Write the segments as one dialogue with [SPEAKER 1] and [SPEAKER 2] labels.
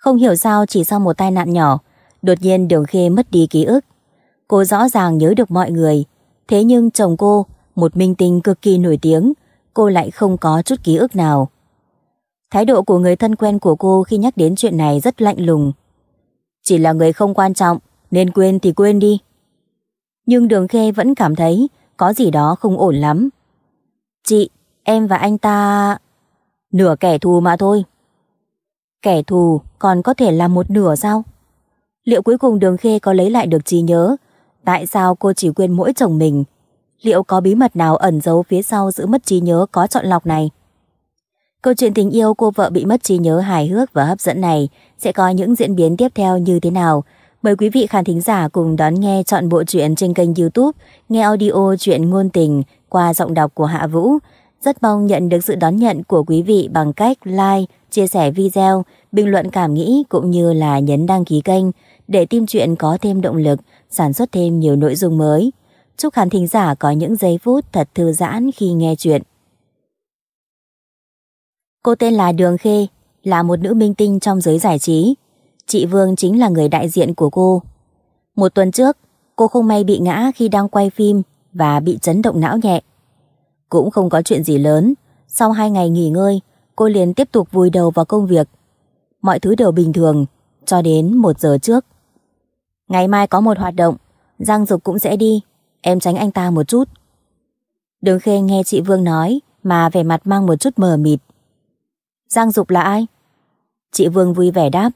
[SPEAKER 1] Không hiểu sao chỉ sau một tai nạn nhỏ, đột nhiên Đường Khê mất đi ký ức. Cô rõ ràng nhớ được mọi người, thế nhưng chồng cô, một minh tinh cực kỳ nổi tiếng, cô lại không có chút ký ức nào. Thái độ của người thân quen của cô khi nhắc đến chuyện này rất lạnh lùng. Chỉ là người không quan trọng, nên quên thì quên đi. Nhưng Đường Khê vẫn cảm thấy có gì đó không ổn lắm. Chị, em và anh ta... Nửa kẻ thù mà thôi. Kẻ thù còn có thể là một nửa sao? Liệu cuối cùng Đường Khê có lấy lại được trí nhớ? Tại sao cô chỉ quên mỗi chồng mình? Liệu có bí mật nào ẩn giấu phía sau giữ mất trí nhớ có chọn lọc này? Câu chuyện tình yêu cô vợ bị mất trí nhớ hài hước và hấp dẫn này sẽ có những diễn biến tiếp theo như thế nào? Mời quý vị khán thính giả cùng đón nghe chọn bộ truyện trên kênh youtube Nghe audio chuyện ngôn tình qua giọng đọc của Hạ Vũ. Rất mong nhận được sự đón nhận của quý vị bằng cách like, chia sẻ video, bình luận cảm nghĩ cũng như là nhấn đăng ký kênh để Tim Chuyện có thêm động lực, sản xuất thêm nhiều nội dung mới. Chúc khán thính giả có những giây phút thật thư giãn khi nghe chuyện. Cô tên là Đường Khê, là một nữ minh tinh trong giới giải trí. Chị Vương chính là người đại diện của cô. Một tuần trước, cô không may bị ngã khi đang quay phim và bị chấn động não nhẹ. Cũng không có chuyện gì lớn, sau hai ngày nghỉ ngơi, cô liền tiếp tục vùi đầu vào công việc. Mọi thứ đều bình thường, cho đến một giờ trước. Ngày mai có một hoạt động, Giang Dục cũng sẽ đi, em tránh anh ta một chút. Đường Khê nghe chị Vương nói mà vẻ mặt mang một chút mờ mịt. Giang Dục là ai? Chị Vương vui vẻ đáp.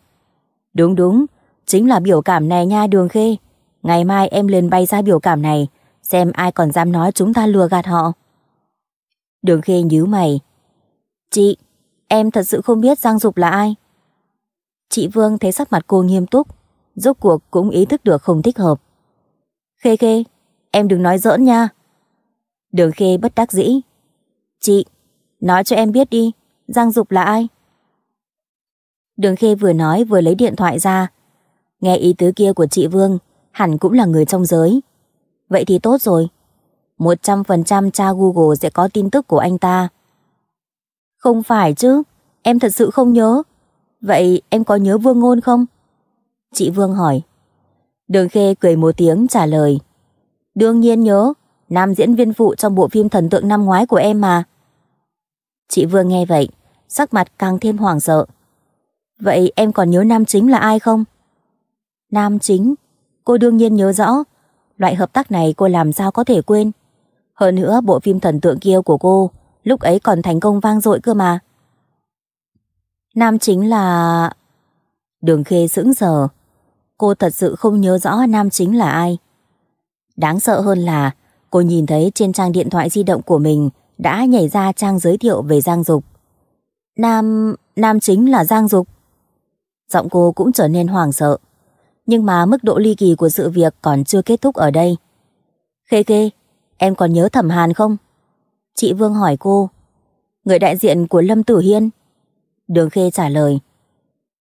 [SPEAKER 1] Đúng đúng, chính là biểu cảm này nha Đường Khê. Ngày mai em liền bay ra biểu cảm này, xem ai còn dám nói chúng ta lừa gạt họ. Đường Khê nhíu mày. Chị, em thật sự không biết Giang Dục là ai. Chị Vương thấy sắc mặt cô nghiêm túc, rốt cuộc cũng ý thức được không thích hợp. Khê khê, em đừng nói giỡn nha. Đường khê bất đắc dĩ. Chị, nói cho em biết đi, Giang Dục là ai? Đường khê vừa nói vừa lấy điện thoại ra. Nghe ý tứ kia của chị Vương, hẳn cũng là người trong giới. Vậy thì tốt rồi. 100% cha Google sẽ có tin tức của anh ta. Không phải chứ, em thật sự không nhớ. Vậy em có nhớ Vương Ngôn không? Chị Vương hỏi. Đường Khê cười một tiếng trả lời. Đương nhiên nhớ, nam diễn viên phụ trong bộ phim thần tượng năm ngoái của em mà. Chị Vương nghe vậy, sắc mặt càng thêm hoảng sợ. Vậy em còn nhớ nam chính là ai không? Nam chính, cô đương nhiên nhớ rõ. Loại hợp tác này cô làm sao có thể quên. Hơn nữa bộ phim thần tượng kia của cô lúc ấy còn thành công vang dội cơ mà. Nam chính là... Đường Khê sững sờ. Cô thật sự không nhớ rõ nam chính là ai. Đáng sợ hơn là cô nhìn thấy trên trang điện thoại di động của mình đã nhảy ra trang giới thiệu về Giang Dục. Nam... nam chính là Giang Dục. Giọng cô cũng trở nên hoảng sợ. Nhưng mà mức độ ly kỳ của sự việc còn chưa kết thúc ở đây. Khê khê, em còn nhớ thẩm hàn không? Chị Vương hỏi cô Người đại diện của Lâm Tử Hiên Đường Khê trả lời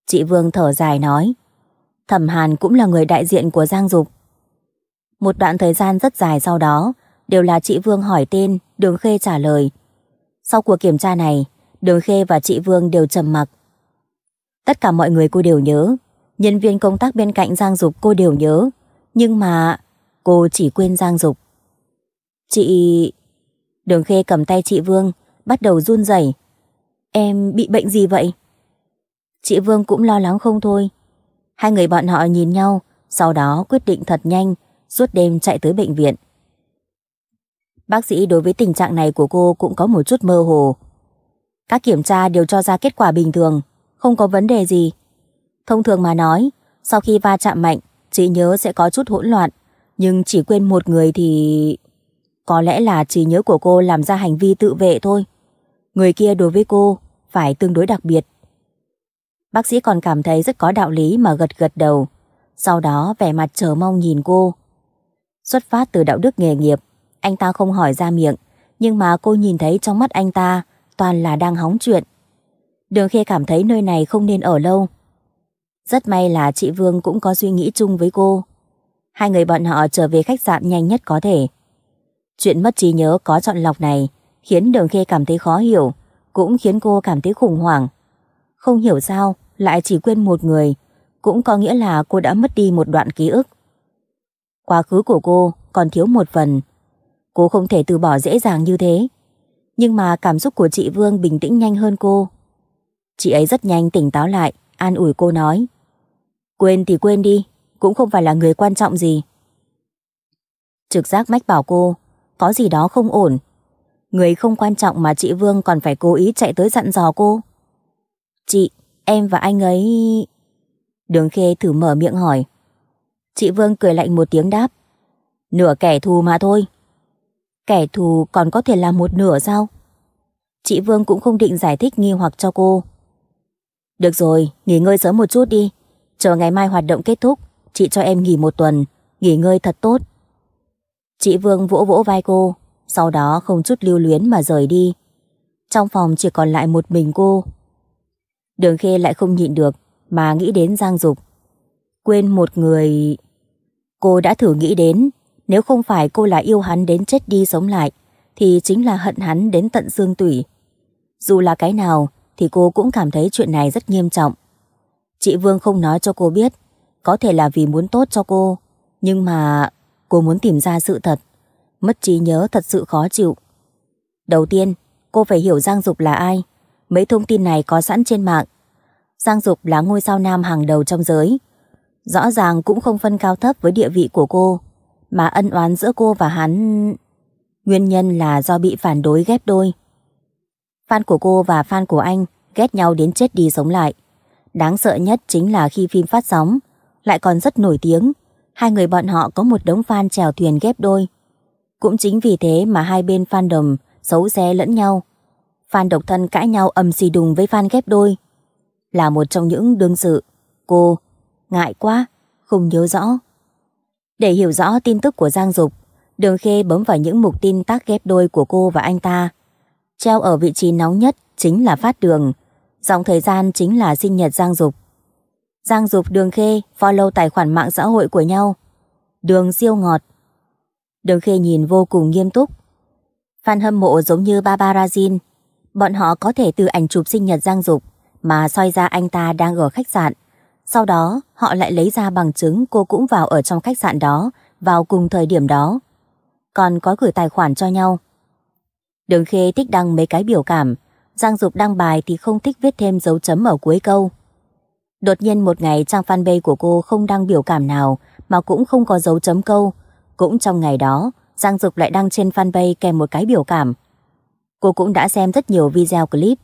[SPEAKER 1] Chị Vương thở dài nói Thẩm Hàn cũng là người đại diện của Giang Dục Một đoạn thời gian rất dài sau đó Đều là chị Vương hỏi tên Đường Khê trả lời Sau cuộc kiểm tra này Đường Khê và chị Vương đều trầm mặc Tất cả mọi người cô đều nhớ Nhân viên công tác bên cạnh Giang Dục cô đều nhớ Nhưng mà cô chỉ quên Giang Dục Chị... Đường Khê cầm tay chị Vương, bắt đầu run rẩy. Em bị bệnh gì vậy? Chị Vương cũng lo lắng không thôi. Hai người bọn họ nhìn nhau, sau đó quyết định thật nhanh, suốt đêm chạy tới bệnh viện. Bác sĩ đối với tình trạng này của cô cũng có một chút mơ hồ. Các kiểm tra đều cho ra kết quả bình thường, không có vấn đề gì. Thông thường mà nói, sau khi va chạm mạnh, chị nhớ sẽ có chút hỗn loạn, nhưng chỉ quên một người thì... Có lẽ là trí nhớ của cô làm ra hành vi tự vệ thôi. Người kia đối với cô phải tương đối đặc biệt. Bác sĩ còn cảm thấy rất có đạo lý mà gật gật đầu. Sau đó vẻ mặt chờ mong nhìn cô. Xuất phát từ đạo đức nghề nghiệp, anh ta không hỏi ra miệng, nhưng mà cô nhìn thấy trong mắt anh ta toàn là đang hóng chuyện. Đường khi cảm thấy nơi này không nên ở lâu. Rất may là chị Vương cũng có suy nghĩ chung với cô. Hai người bọn họ trở về khách sạn nhanh nhất có thể. Chuyện mất trí nhớ có chọn lọc này khiến Đường Khê cảm thấy khó hiểu, cũng khiến cô cảm thấy khủng hoảng. Không hiểu sao lại chỉ quên một người, cũng có nghĩa là cô đã mất đi một đoạn ký ức. Quá khứ của cô còn thiếu một phần. Cô không thể từ bỏ dễ dàng như thế. Nhưng mà cảm xúc của chị Vương bình tĩnh nhanh hơn cô. Chị ấy rất nhanh tỉnh táo lại, an ủi cô nói. Quên thì quên đi, cũng không phải là người quan trọng gì. Trực giác mách bảo cô có gì đó không ổn. Người không quan trọng mà chị Vương còn phải cố ý chạy tới dặn dò cô. Chị, em và anh ấy... Đường Khê thử mở miệng hỏi. Chị Vương cười lạnh một tiếng đáp. Nửa kẻ thù mà thôi. Kẻ thù còn có thể là một nửa sao? Chị Vương cũng không định giải thích nghi hoặc cho cô. Được rồi, nghỉ ngơi sớm một chút đi. Chờ ngày mai hoạt động kết thúc, chị cho em nghỉ một tuần, nghỉ ngơi thật tốt. Chị Vương vỗ vỗ vai cô, sau đó không chút lưu luyến mà rời đi. Trong phòng chỉ còn lại một mình cô. Đường Khê lại không nhịn được mà nghĩ đến Giang Dục. Quên một người... Cô đã thử nghĩ đến, nếu không phải cô là yêu hắn đến chết đi sống lại, thì chính là hận hắn đến tận xương tủy. Dù là cái nào, thì cô cũng cảm thấy chuyện này rất nghiêm trọng. Chị Vương không nói cho cô biết, có thể là vì muốn tốt cho cô, nhưng mà Cô muốn tìm ra sự thật. Mất trí nhớ thật sự khó chịu. Đầu tiên, cô phải hiểu Giang Dục là ai. Mấy thông tin này có sẵn trên mạng. Giang Dục là ngôi sao nam hàng đầu trong giới. Rõ ràng cũng không phân cao thấp với địa vị của cô. Mà ân oán giữa cô và hắn... Nguyên nhân là do bị phản đối ghép đôi. Fan của cô và fan của anh ghét nhau đến chết đi sống lại. Đáng sợ nhất chính là khi phim phát sóng, lại còn rất nổi tiếng, hai người bọn họ có một đống fan chèo thuyền ghép đôi. Cũng chính vì thế mà hai bên fan đồng xấu xé lẫn nhau. Fan độc thân cãi nhau ầm xì đùng với fan ghép đôi. Là một trong những đương sự, cô, ngại quá, không nhớ rõ. Để hiểu rõ tin tức của Giang Dục, Đường Khê bấm vào những mục tin tác ghép đôi của cô và anh ta. Treo ở vị trí nóng nhất chính là phát đường, dòng thời gian chính là sinh nhật Giang Dục. Giang Dục Đường Khê follow tài khoản mạng xã hội của nhau. Đường siêu ngọt. Đường Khê nhìn vô cùng nghiêm túc. Fan hâm mộ giống như Barbarazin. Bọn họ có thể từ ảnh chụp sinh nhật Giang Dục mà soi ra anh ta đang ở khách sạn. Sau đó, họ lại lấy ra bằng chứng cô cũng vào ở trong khách sạn đó, vào cùng thời điểm đó. Còn có gửi tài khoản cho nhau. Đường Khê thích đăng mấy cái biểu cảm. Giang Dục đăng bài thì không thích viết thêm dấu chấm ở cuối câu. Đột nhiên một ngày trang fanpage của cô không đăng biểu cảm nào mà cũng không có dấu chấm câu. Cũng trong ngày đó, Giang Dục lại đăng trên fanpage kèm một cái biểu cảm. Cô cũng đã xem rất nhiều video clip.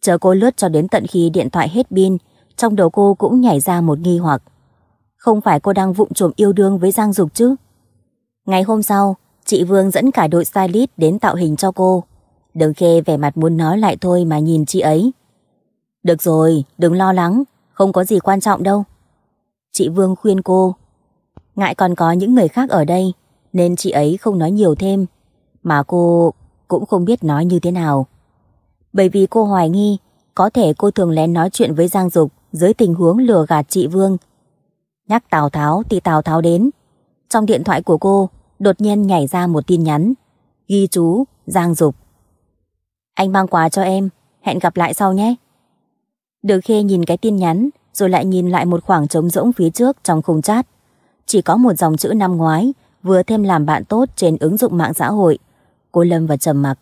[SPEAKER 1] Chờ cô lướt cho đến tận khi điện thoại hết pin, trong đầu cô cũng nhảy ra một nghi hoặc. Không phải cô đang vụng trộm yêu đương với Giang Dục chứ? Ngày hôm sau, chị Vương dẫn cả đội stylist đến tạo hình cho cô. Đường Khê vẻ mặt muốn nói lại thôi mà nhìn chị ấy. Được rồi, đừng lo lắng, không có gì quan trọng đâu. Chị Vương khuyên cô. Ngại còn có những người khác ở đây, nên chị ấy không nói nhiều thêm. Mà cô cũng không biết nói như thế nào. Bởi vì cô hoài nghi, có thể cô thường lén nói chuyện với Giang Dục dưới tình huống lừa gạt chị Vương. Nhắc Tào Tháo thì Tào Tháo đến. Trong điện thoại của cô, đột nhiên nhảy ra một tin nhắn. Ghi chú, Giang Dục. Anh mang quà cho em, hẹn gặp lại sau nhé. được Khê nhìn cái tin nhắn, rồi lại nhìn lại một khoảng trống rỗng phía trước trong khung chat. Chỉ có một dòng chữ năm ngoái, vừa thêm làm bạn tốt trên ứng dụng mạng xã hội. Cô Lâm và trầm mặc.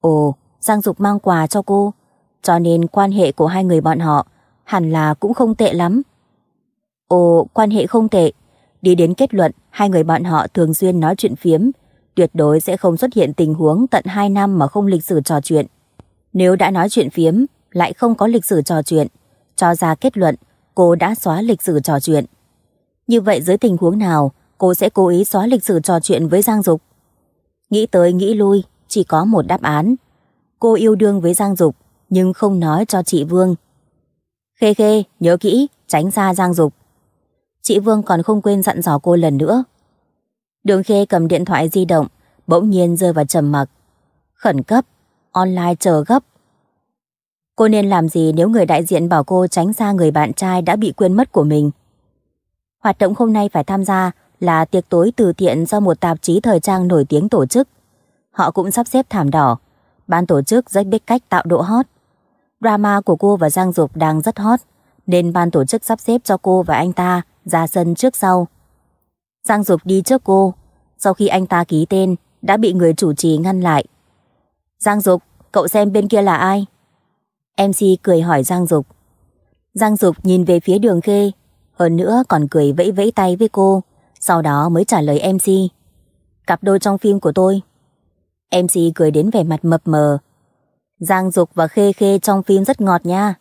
[SPEAKER 1] Ồ, Giang Dục mang quà cho cô, cho nên quan hệ của hai người bọn họ hẳn là cũng không tệ lắm. Ồ, quan hệ không tệ. Đi đến kết luận, hai người bọn họ thường xuyên nói chuyện phiếm, tuyệt đối sẽ không xuất hiện tình huống tận 2 năm mà không lịch sử trò chuyện. Nếu đã nói chuyện phiếm, lại không có lịch sử trò chuyện, cho ra kết luận cô đã xóa lịch sử trò chuyện. Như vậy dưới tình huống nào cô sẽ cố ý xóa lịch sử trò chuyện với Giang Dục? Nghĩ tới nghĩ lui, chỉ có một đáp án. Cô yêu đương với Giang Dục nhưng không nói cho chị Vương. Khê khê, nhớ kỹ, tránh xa Giang Dục. Chị Vương còn không quên dặn dò cô lần nữa. Đường Khê cầm điện thoại di động, bỗng nhiên rơi vào trầm mặc. Khẩn cấp, online chờ gấp, Cô nên làm gì nếu người đại diện bảo cô tránh xa người bạn trai đã bị quên mất của mình? Hoạt động hôm nay phải tham gia là tiệc tối từ thiện do một tạp chí thời trang nổi tiếng tổ chức. Họ cũng sắp xếp thảm đỏ. Ban tổ chức rất biết cách tạo độ hot. Drama của cô và Giang Dục đang rất hot, nên ban tổ chức sắp xếp cho cô và anh ta ra sân trước sau. Giang Dục đi trước cô, sau khi anh ta ký tên, đã bị người chủ trì ngăn lại. Giang Dục, cậu xem bên kia là ai? MC cười hỏi Giang Dục. Giang Dục nhìn về phía đường khê, hơn nữa còn cười vẫy vẫy tay với cô, sau đó mới trả lời MC. Cặp đôi trong phim của tôi. MC cười đến vẻ mặt mập mờ. Giang Dục và Khê Khê trong phim rất ngọt nha.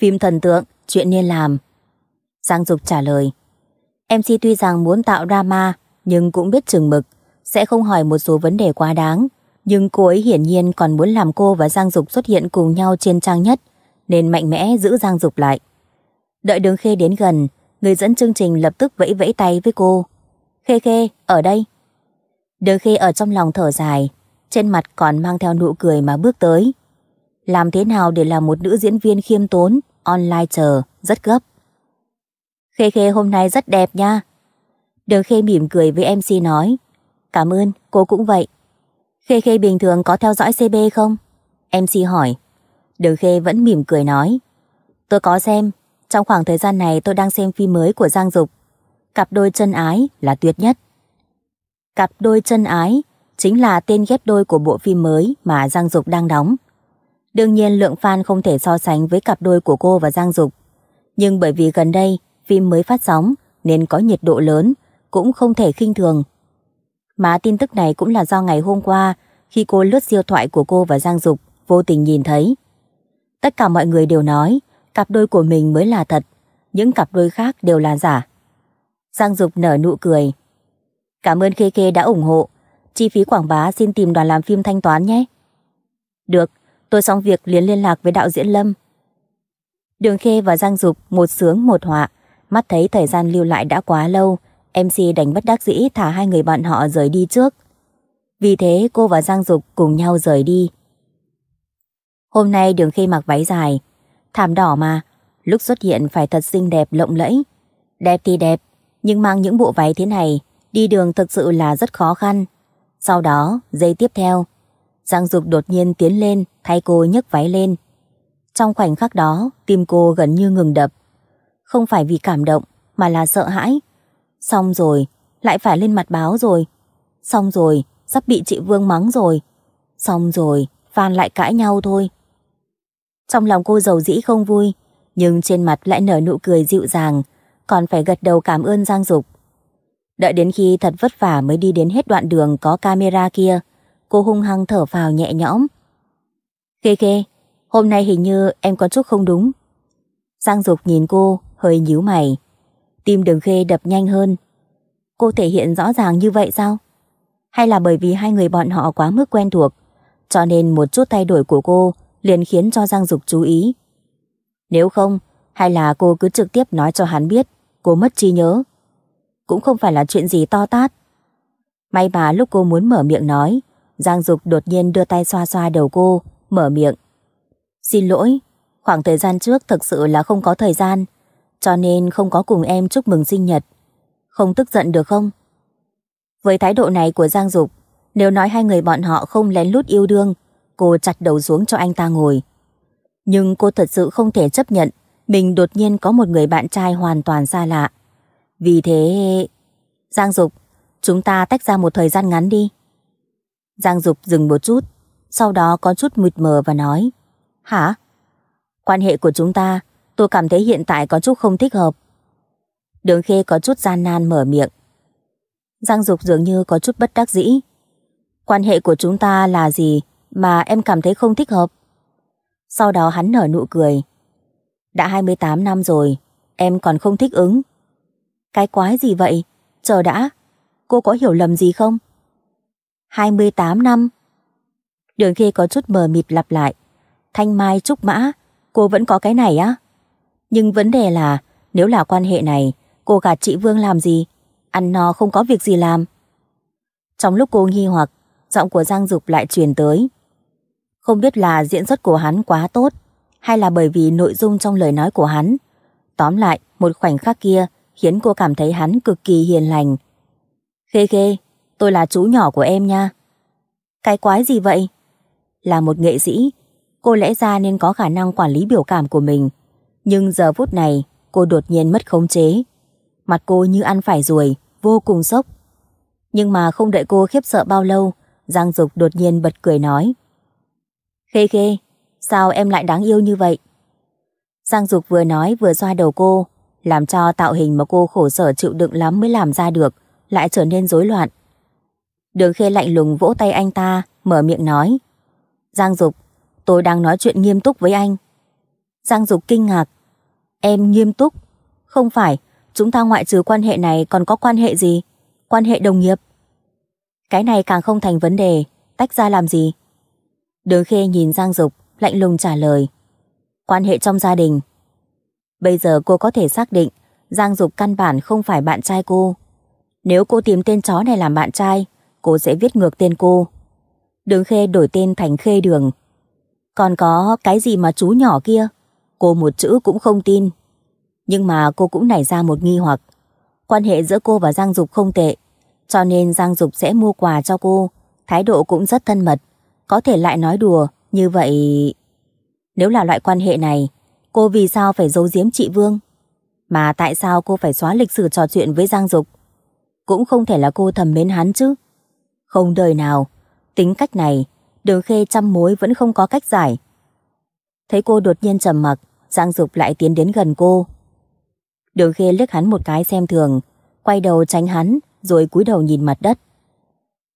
[SPEAKER 1] Phim thần tượng, chuyện nên làm. Giang Dục trả lời. MC tuy rằng muốn tạo drama, nhưng cũng biết chừng mực, sẽ không hỏi một số vấn đề quá đáng, nhưng cô ấy hiển nhiên còn muốn làm cô và Giang Dục xuất hiện cùng nhau trên trang nhất, nên mạnh mẽ giữ Giang Dục lại. Đợi đường Khê đến gần, người dẫn chương trình lập tức vẫy vẫy tay với cô. Khê Khê, ở đây. Đường Khê ở trong lòng thở dài, trên mặt còn mang theo nụ cười mà bước tới. Làm thế nào để là một nữ diễn viên khiêm tốn, online chờ, rất gấp. Khê Khê hôm nay rất đẹp nha. Đường Khê mỉm cười với MC nói. Cảm ơn, cô cũng vậy. Khê Khê bình thường có theo dõi CB không? MC hỏi. Đường Khê vẫn mỉm cười nói. Tôi có xem, trong khoảng thời gian này tôi đang xem phim mới của Giang Dục. Cặp đôi chân ái là tuyệt nhất. Cặp đôi chân ái chính là tên ghép đôi của bộ phim mới mà Giang Dục đang đóng. Đương nhiên lượng fan không thể so sánh với cặp đôi của cô và Giang Dục. Nhưng bởi vì gần đây phim mới phát sóng nên có nhiệt độ lớn, cũng không thể khinh thường mà tin tức này cũng là do ngày hôm qua khi cô lướt siêu thoại của cô và Giang Dục vô tình nhìn thấy. Tất cả mọi người đều nói cặp đôi của mình mới là thật, những cặp đôi khác đều là giả. Giang Dục nở nụ cười. Cảm ơn Khê Khê đã ủng hộ. Chi phí quảng bá xin tìm đoàn làm phim thanh toán nhé. Được, tôi xong việc liền liên lạc với đạo diễn Lâm. Đường Khê và Giang Dục một sướng một họa, mắt thấy thời gian lưu lại đã quá lâu, MC đánh bất đắc dĩ thả hai người bạn họ rời đi trước. Vì thế cô và Giang Dục cùng nhau rời đi. Hôm nay Đường khi mặc váy dài, thảm đỏ mà, lúc xuất hiện phải thật xinh đẹp lộng lẫy. Đẹp thì đẹp, nhưng mang những bộ váy thế này, đi đường thực sự là rất khó khăn. Sau đó, giây tiếp theo, Giang Dục đột nhiên tiến lên, thay cô nhấc váy lên. Trong khoảnh khắc đó, tim cô gần như ngừng đập. Không phải vì cảm động, mà là sợ hãi Xong rồi, lại phải lên mặt báo rồi. Xong rồi, sắp bị chị Vương mắng rồi. Xong rồi, Phan lại cãi nhau thôi. Trong lòng cô giàu dĩ không vui, nhưng trên mặt lại nở nụ cười dịu dàng, còn phải gật đầu cảm ơn Giang Dục. Đợi đến khi thật vất vả mới đi đến hết đoạn đường có camera kia, cô hung hăng thở phào nhẹ nhõm. Khê khê, hôm nay hình như em có chút không đúng. Giang Dục nhìn cô, hơi nhíu mày. Tim đường khê đập nhanh hơn. Cô thể hiện rõ ràng như vậy sao? Hay là bởi vì hai người bọn họ quá mức quen thuộc, cho nên một chút thay đổi của cô liền khiến cho Giang Dục chú ý. Nếu không, hay là cô cứ trực tiếp nói cho hắn biết cô mất trí nhớ. Cũng không phải là chuyện gì to tát. May mà lúc cô muốn mở miệng nói, Giang Dục đột nhiên đưa tay xoa xoa đầu cô, mở miệng. Xin lỗi, khoảng thời gian trước thực sự là không có thời gian, cho nên không có cùng em chúc mừng sinh nhật. Không tức giận được không? Với thái độ này của Giang Dục, nếu nói hai người bọn họ không lén lút yêu đương, cô chặt đầu xuống cho anh ta ngồi. Nhưng cô thật sự không thể chấp nhận mình đột nhiên có một người bạn trai hoàn toàn xa lạ. Vì thế... Giang Dục, chúng ta tách ra một thời gian ngắn đi. Giang Dục dừng một chút, sau đó có chút mịt mờ và nói. Hả? Quan hệ của chúng ta Tôi cảm thấy hiện tại có chút không thích hợp. Đường khê có chút gian nan mở miệng. Giang dục dường như có chút bất đắc dĩ. Quan hệ của chúng ta là gì mà em cảm thấy không thích hợp? Sau đó hắn nở nụ cười. Đã 28 năm rồi, em còn không thích ứng. Cái quái gì vậy? Chờ đã, cô có hiểu lầm gì không? 28 năm. Đường khi có chút mờ mịt lặp lại. Thanh Mai Trúc Mã, cô vẫn có cái này á? Nhưng vấn đề là, nếu là quan hệ này, cô gạt chị Vương làm gì? Ăn no không có việc gì làm. Trong lúc cô nghi hoặc, giọng của Giang Dục lại truyền tới. Không biết là diễn xuất của hắn quá tốt, hay là bởi vì nội dung trong lời nói của hắn. Tóm lại, một khoảnh khắc kia khiến cô cảm thấy hắn cực kỳ hiền lành. Khê khê, tôi là chú nhỏ của em nha. Cái quái gì vậy? Là một nghệ sĩ, cô lẽ ra nên có khả năng quản lý biểu cảm của mình. Nhưng giờ phút này, cô đột nhiên mất khống chế. Mặt cô như ăn phải ruồi, vô cùng sốc. Nhưng mà không đợi cô khiếp sợ bao lâu, Giang Dục đột nhiên bật cười nói. Khê khê, sao em lại đáng yêu như vậy? Giang Dục vừa nói vừa xoa đầu cô, làm cho tạo hình mà cô khổ sở chịu đựng lắm mới làm ra được, lại trở nên rối loạn. Đường Khê lạnh lùng vỗ tay anh ta, mở miệng nói. Giang Dục, tôi đang nói chuyện nghiêm túc với anh. Giang Dục kinh ngạc. Em nghiêm túc. Không phải, chúng ta ngoại trừ quan hệ này còn có quan hệ gì? Quan hệ đồng nghiệp. Cái này càng không thành vấn đề, tách ra làm gì? Đường khê nhìn Giang Dục, lạnh lùng trả lời. Quan hệ trong gia đình. Bây giờ cô có thể xác định Giang Dục căn bản không phải bạn trai cô. Nếu cô tìm tên chó này làm bạn trai, cô sẽ viết ngược tên cô. Đường Khê đổi tên thành Khê Đường. Còn có cái gì mà chú nhỏ kia? Cô một chữ cũng không tin. Nhưng mà cô cũng nảy ra một nghi hoặc. Quan hệ giữa cô và Giang Dục không tệ, cho nên Giang Dục sẽ mua quà cho cô, thái độ cũng rất thân mật, có thể lại nói đùa, như vậy... Nếu là loại quan hệ này, cô vì sao phải giấu giếm chị Vương? Mà tại sao cô phải xóa lịch sử trò chuyện với Giang Dục? Cũng không thể là cô thầm mến hắn chứ. Không đời nào, tính cách này, đường khê trăm mối vẫn không có cách giải. Thấy cô đột nhiên trầm mặc, Giang Dục lại tiến đến gần cô. Đường Khê liếc hắn một cái xem thường, quay đầu tránh hắn, rồi cúi đầu nhìn mặt đất.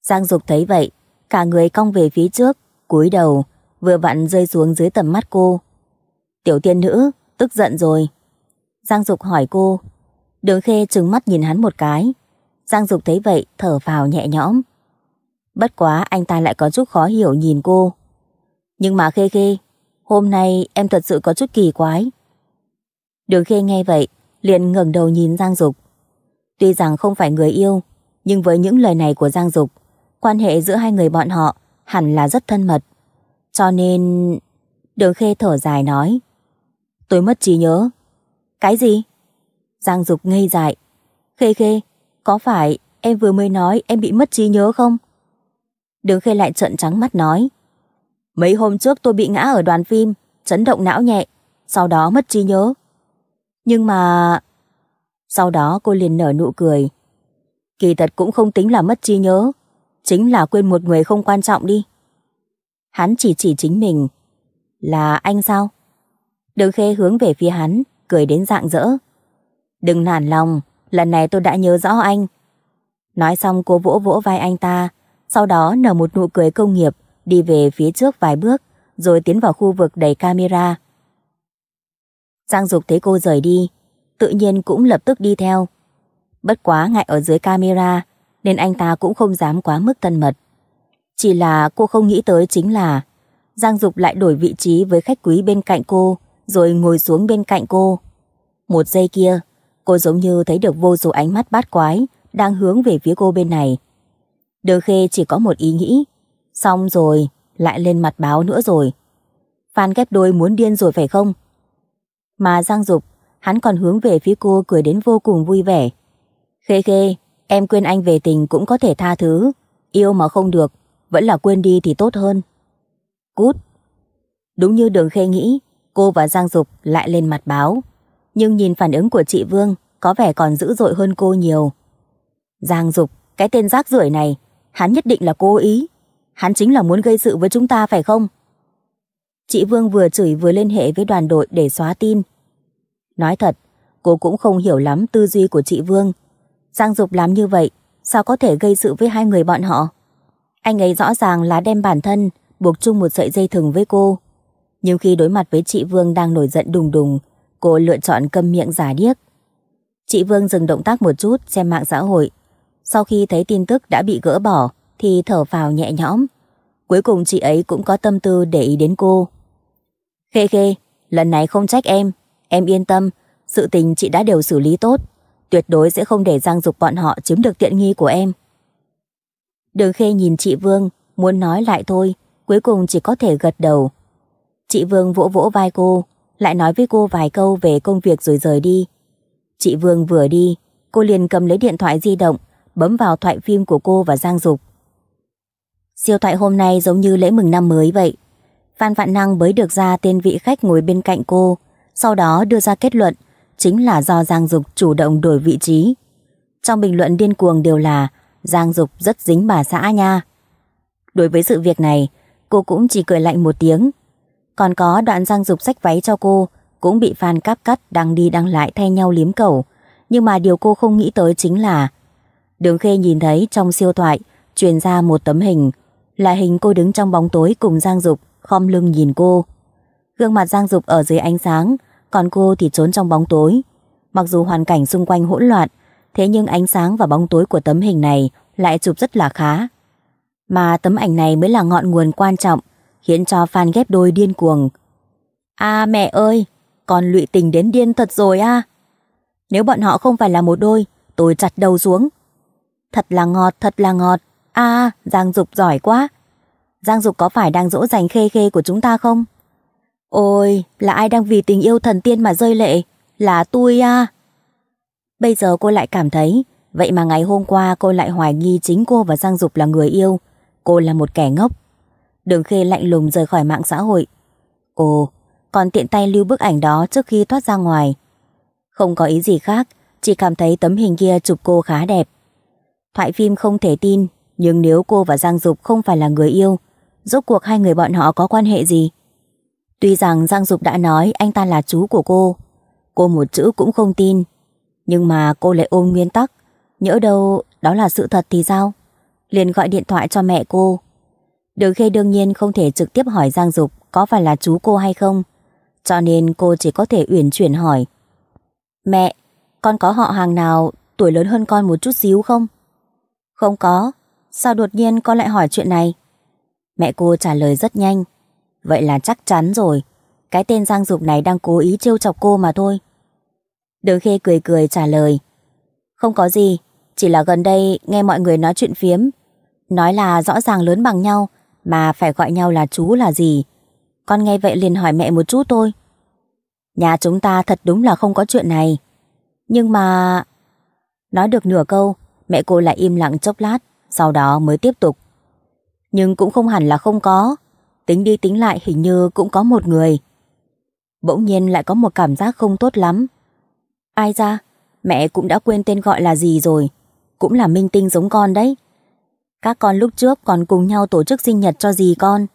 [SPEAKER 1] Giang Dục thấy vậy, cả người cong về phía trước, cúi đầu, vừa vặn rơi xuống dưới tầm mắt cô. Tiểu tiên nữ, tức giận rồi. Giang Dục hỏi cô. Đường Khê trừng mắt nhìn hắn một cái. Giang Dục thấy vậy, thở vào nhẹ nhõm. Bất quá anh ta lại có chút khó hiểu nhìn cô. Nhưng mà Khê Khê, Hôm nay em thật sự có chút kỳ quái. Đường Khê nghe vậy, liền ngẩng đầu nhìn Giang Dục. Tuy rằng không phải người yêu, nhưng với những lời này của Giang Dục, quan hệ giữa hai người bọn họ hẳn là rất thân mật. Cho nên... Đường Khê thở dài nói. Tôi mất trí nhớ. Cái gì? Giang Dục ngây dại. Khê Khê, có phải em vừa mới nói em bị mất trí nhớ không? Đường Khê lại trợn trắng mắt nói. Mấy hôm trước tôi bị ngã ở đoàn phim, chấn động não nhẹ, sau đó mất trí nhớ. Nhưng mà... Sau đó cô liền nở nụ cười. Kỳ thật cũng không tính là mất trí nhớ, chính là quên một người không quan trọng đi. Hắn chỉ chỉ chính mình. Là anh sao? Đường khê hướng về phía hắn, cười đến dạng dỡ. Đừng nản lòng, lần này tôi đã nhớ rõ anh. Nói xong cô vỗ vỗ vai anh ta, sau đó nở một nụ cười công nghiệp, đi về phía trước vài bước, rồi tiến vào khu vực đầy camera. Giang Dục thấy cô rời đi, tự nhiên cũng lập tức đi theo. Bất quá ngại ở dưới camera, nên anh ta cũng không dám quá mức thân mật. Chỉ là cô không nghĩ tới chính là Giang Dục lại đổi vị trí với khách quý bên cạnh cô, rồi ngồi xuống bên cạnh cô. Một giây kia, cô giống như thấy được vô số ánh mắt bát quái đang hướng về phía cô bên này. Đường Khê chỉ có một ý nghĩ, Xong rồi, lại lên mặt báo nữa rồi. Phan ghép đôi muốn điên rồi phải không? Mà Giang Dục, hắn còn hướng về phía cô cười đến vô cùng vui vẻ. Khê khê, em quên anh về tình cũng có thể tha thứ. Yêu mà không được, vẫn là quên đi thì tốt hơn. Cút. Đúng như đường khê nghĩ, cô và Giang Dục lại lên mặt báo. Nhưng nhìn phản ứng của chị Vương có vẻ còn dữ dội hơn cô nhiều. Giang Dục, cái tên rác rưởi này, hắn nhất định là cố ý hắn chính là muốn gây sự với chúng ta phải không? Chị Vương vừa chửi vừa liên hệ với đoàn đội để xóa tin. Nói thật, cô cũng không hiểu lắm tư duy của chị Vương. Giang Dục làm như vậy, sao có thể gây sự với hai người bọn họ? Anh ấy rõ ràng là đem bản thân buộc chung một sợi dây thừng với cô. Nhưng khi đối mặt với chị Vương đang nổi giận đùng đùng, cô lựa chọn câm miệng giả điếc. Chị Vương dừng động tác một chút xem mạng xã hội. Sau khi thấy tin tức đã bị gỡ bỏ, thì thở vào nhẹ nhõm. Cuối cùng chị ấy cũng có tâm tư để ý đến cô. Khê khê, lần này không trách em, em yên tâm, sự tình chị đã đều xử lý tốt, tuyệt đối sẽ không để giang dục bọn họ chiếm được tiện nghi của em. Đường khê nhìn chị Vương, muốn nói lại thôi, cuối cùng chỉ có thể gật đầu. Chị Vương vỗ vỗ vai cô, lại nói với cô vài câu về công việc rồi rời đi. Chị Vương vừa đi, cô liền cầm lấy điện thoại di động, bấm vào thoại phim của cô và Giang Dục. Siêu thoại hôm nay giống như lễ mừng năm mới vậy. Phan Vạn Năng mới được ra tên vị khách ngồi bên cạnh cô, sau đó đưa ra kết luận chính là do Giang Dục chủ động đổi vị trí. Trong bình luận điên cuồng đều là Giang Dục rất dính bà xã nha. Đối với sự việc này, cô cũng chỉ cười lạnh một tiếng. Còn có đoạn Giang Dục sách váy cho cô cũng bị Phan Cáp Cắt đang đi đang lại thay nhau liếm cẩu. Nhưng mà điều cô không nghĩ tới chính là Đường Khê nhìn thấy trong siêu thoại truyền ra một tấm hình là hình cô đứng trong bóng tối cùng Giang Dục, khom lưng nhìn cô. Gương mặt Giang Dục ở dưới ánh sáng, còn cô thì trốn trong bóng tối. Mặc dù hoàn cảnh xung quanh hỗn loạn, thế nhưng ánh sáng và bóng tối của tấm hình này lại chụp rất là khá. Mà tấm ảnh này mới là ngọn nguồn quan trọng, khiến cho fan ghép đôi điên cuồng. A à, mẹ ơi, con lụy tình đến điên thật rồi à. Nếu bọn họ không phải là một đôi, tôi chặt đầu xuống. Thật là ngọt, thật là ngọt. À, Giang Dục giỏi quá. Giang Dục có phải đang dỗ dành khê khê của chúng ta không? Ôi, là ai đang vì tình yêu thần tiên mà rơi lệ? Là tôi à. Bây giờ cô lại cảm thấy, vậy mà ngày hôm qua cô lại hoài nghi chính cô và Giang Dục là người yêu. Cô là một kẻ ngốc. Đường khê lạnh lùng rời khỏi mạng xã hội. Ồ, còn tiện tay lưu bức ảnh đó trước khi thoát ra ngoài. Không có ý gì khác, chỉ cảm thấy tấm hình kia chụp cô khá đẹp. Thoại phim không thể tin nhưng nếu cô và Giang Dục không phải là người yêu, rốt cuộc hai người bọn họ có quan hệ gì? Tuy rằng Giang Dục đã nói anh ta là chú của cô, cô một chữ cũng không tin. Nhưng mà cô lại ôm nguyên tắc, nhỡ đâu đó là sự thật thì sao? Liền gọi điện thoại cho mẹ cô. Đường Khê đương nhiên không thể trực tiếp hỏi Giang Dục có phải là chú cô hay không, cho nên cô chỉ có thể uyển chuyển hỏi. Mẹ, con có họ hàng nào tuổi lớn hơn con một chút xíu không? Không có, Sao đột nhiên con lại hỏi chuyện này? Mẹ cô trả lời rất nhanh. Vậy là chắc chắn rồi. Cái tên Giang Dục này đang cố ý trêu chọc cô mà thôi. Đường Khê cười cười trả lời. Không có gì, chỉ là gần đây nghe mọi người nói chuyện phiếm. Nói là rõ ràng lớn bằng nhau, mà phải gọi nhau là chú là gì. Con nghe vậy liền hỏi mẹ một chút thôi. Nhà chúng ta thật đúng là không có chuyện này. Nhưng mà... Nói được nửa câu, mẹ cô lại im lặng chốc lát sau đó mới tiếp tục. Nhưng cũng không hẳn là không có, tính đi tính lại hình như cũng có một người. Bỗng nhiên lại có một cảm giác không tốt lắm. Ai ra, mẹ cũng đã quên tên gọi là gì rồi, cũng là minh tinh giống con đấy. Các con lúc trước còn cùng nhau tổ chức sinh nhật cho dì con.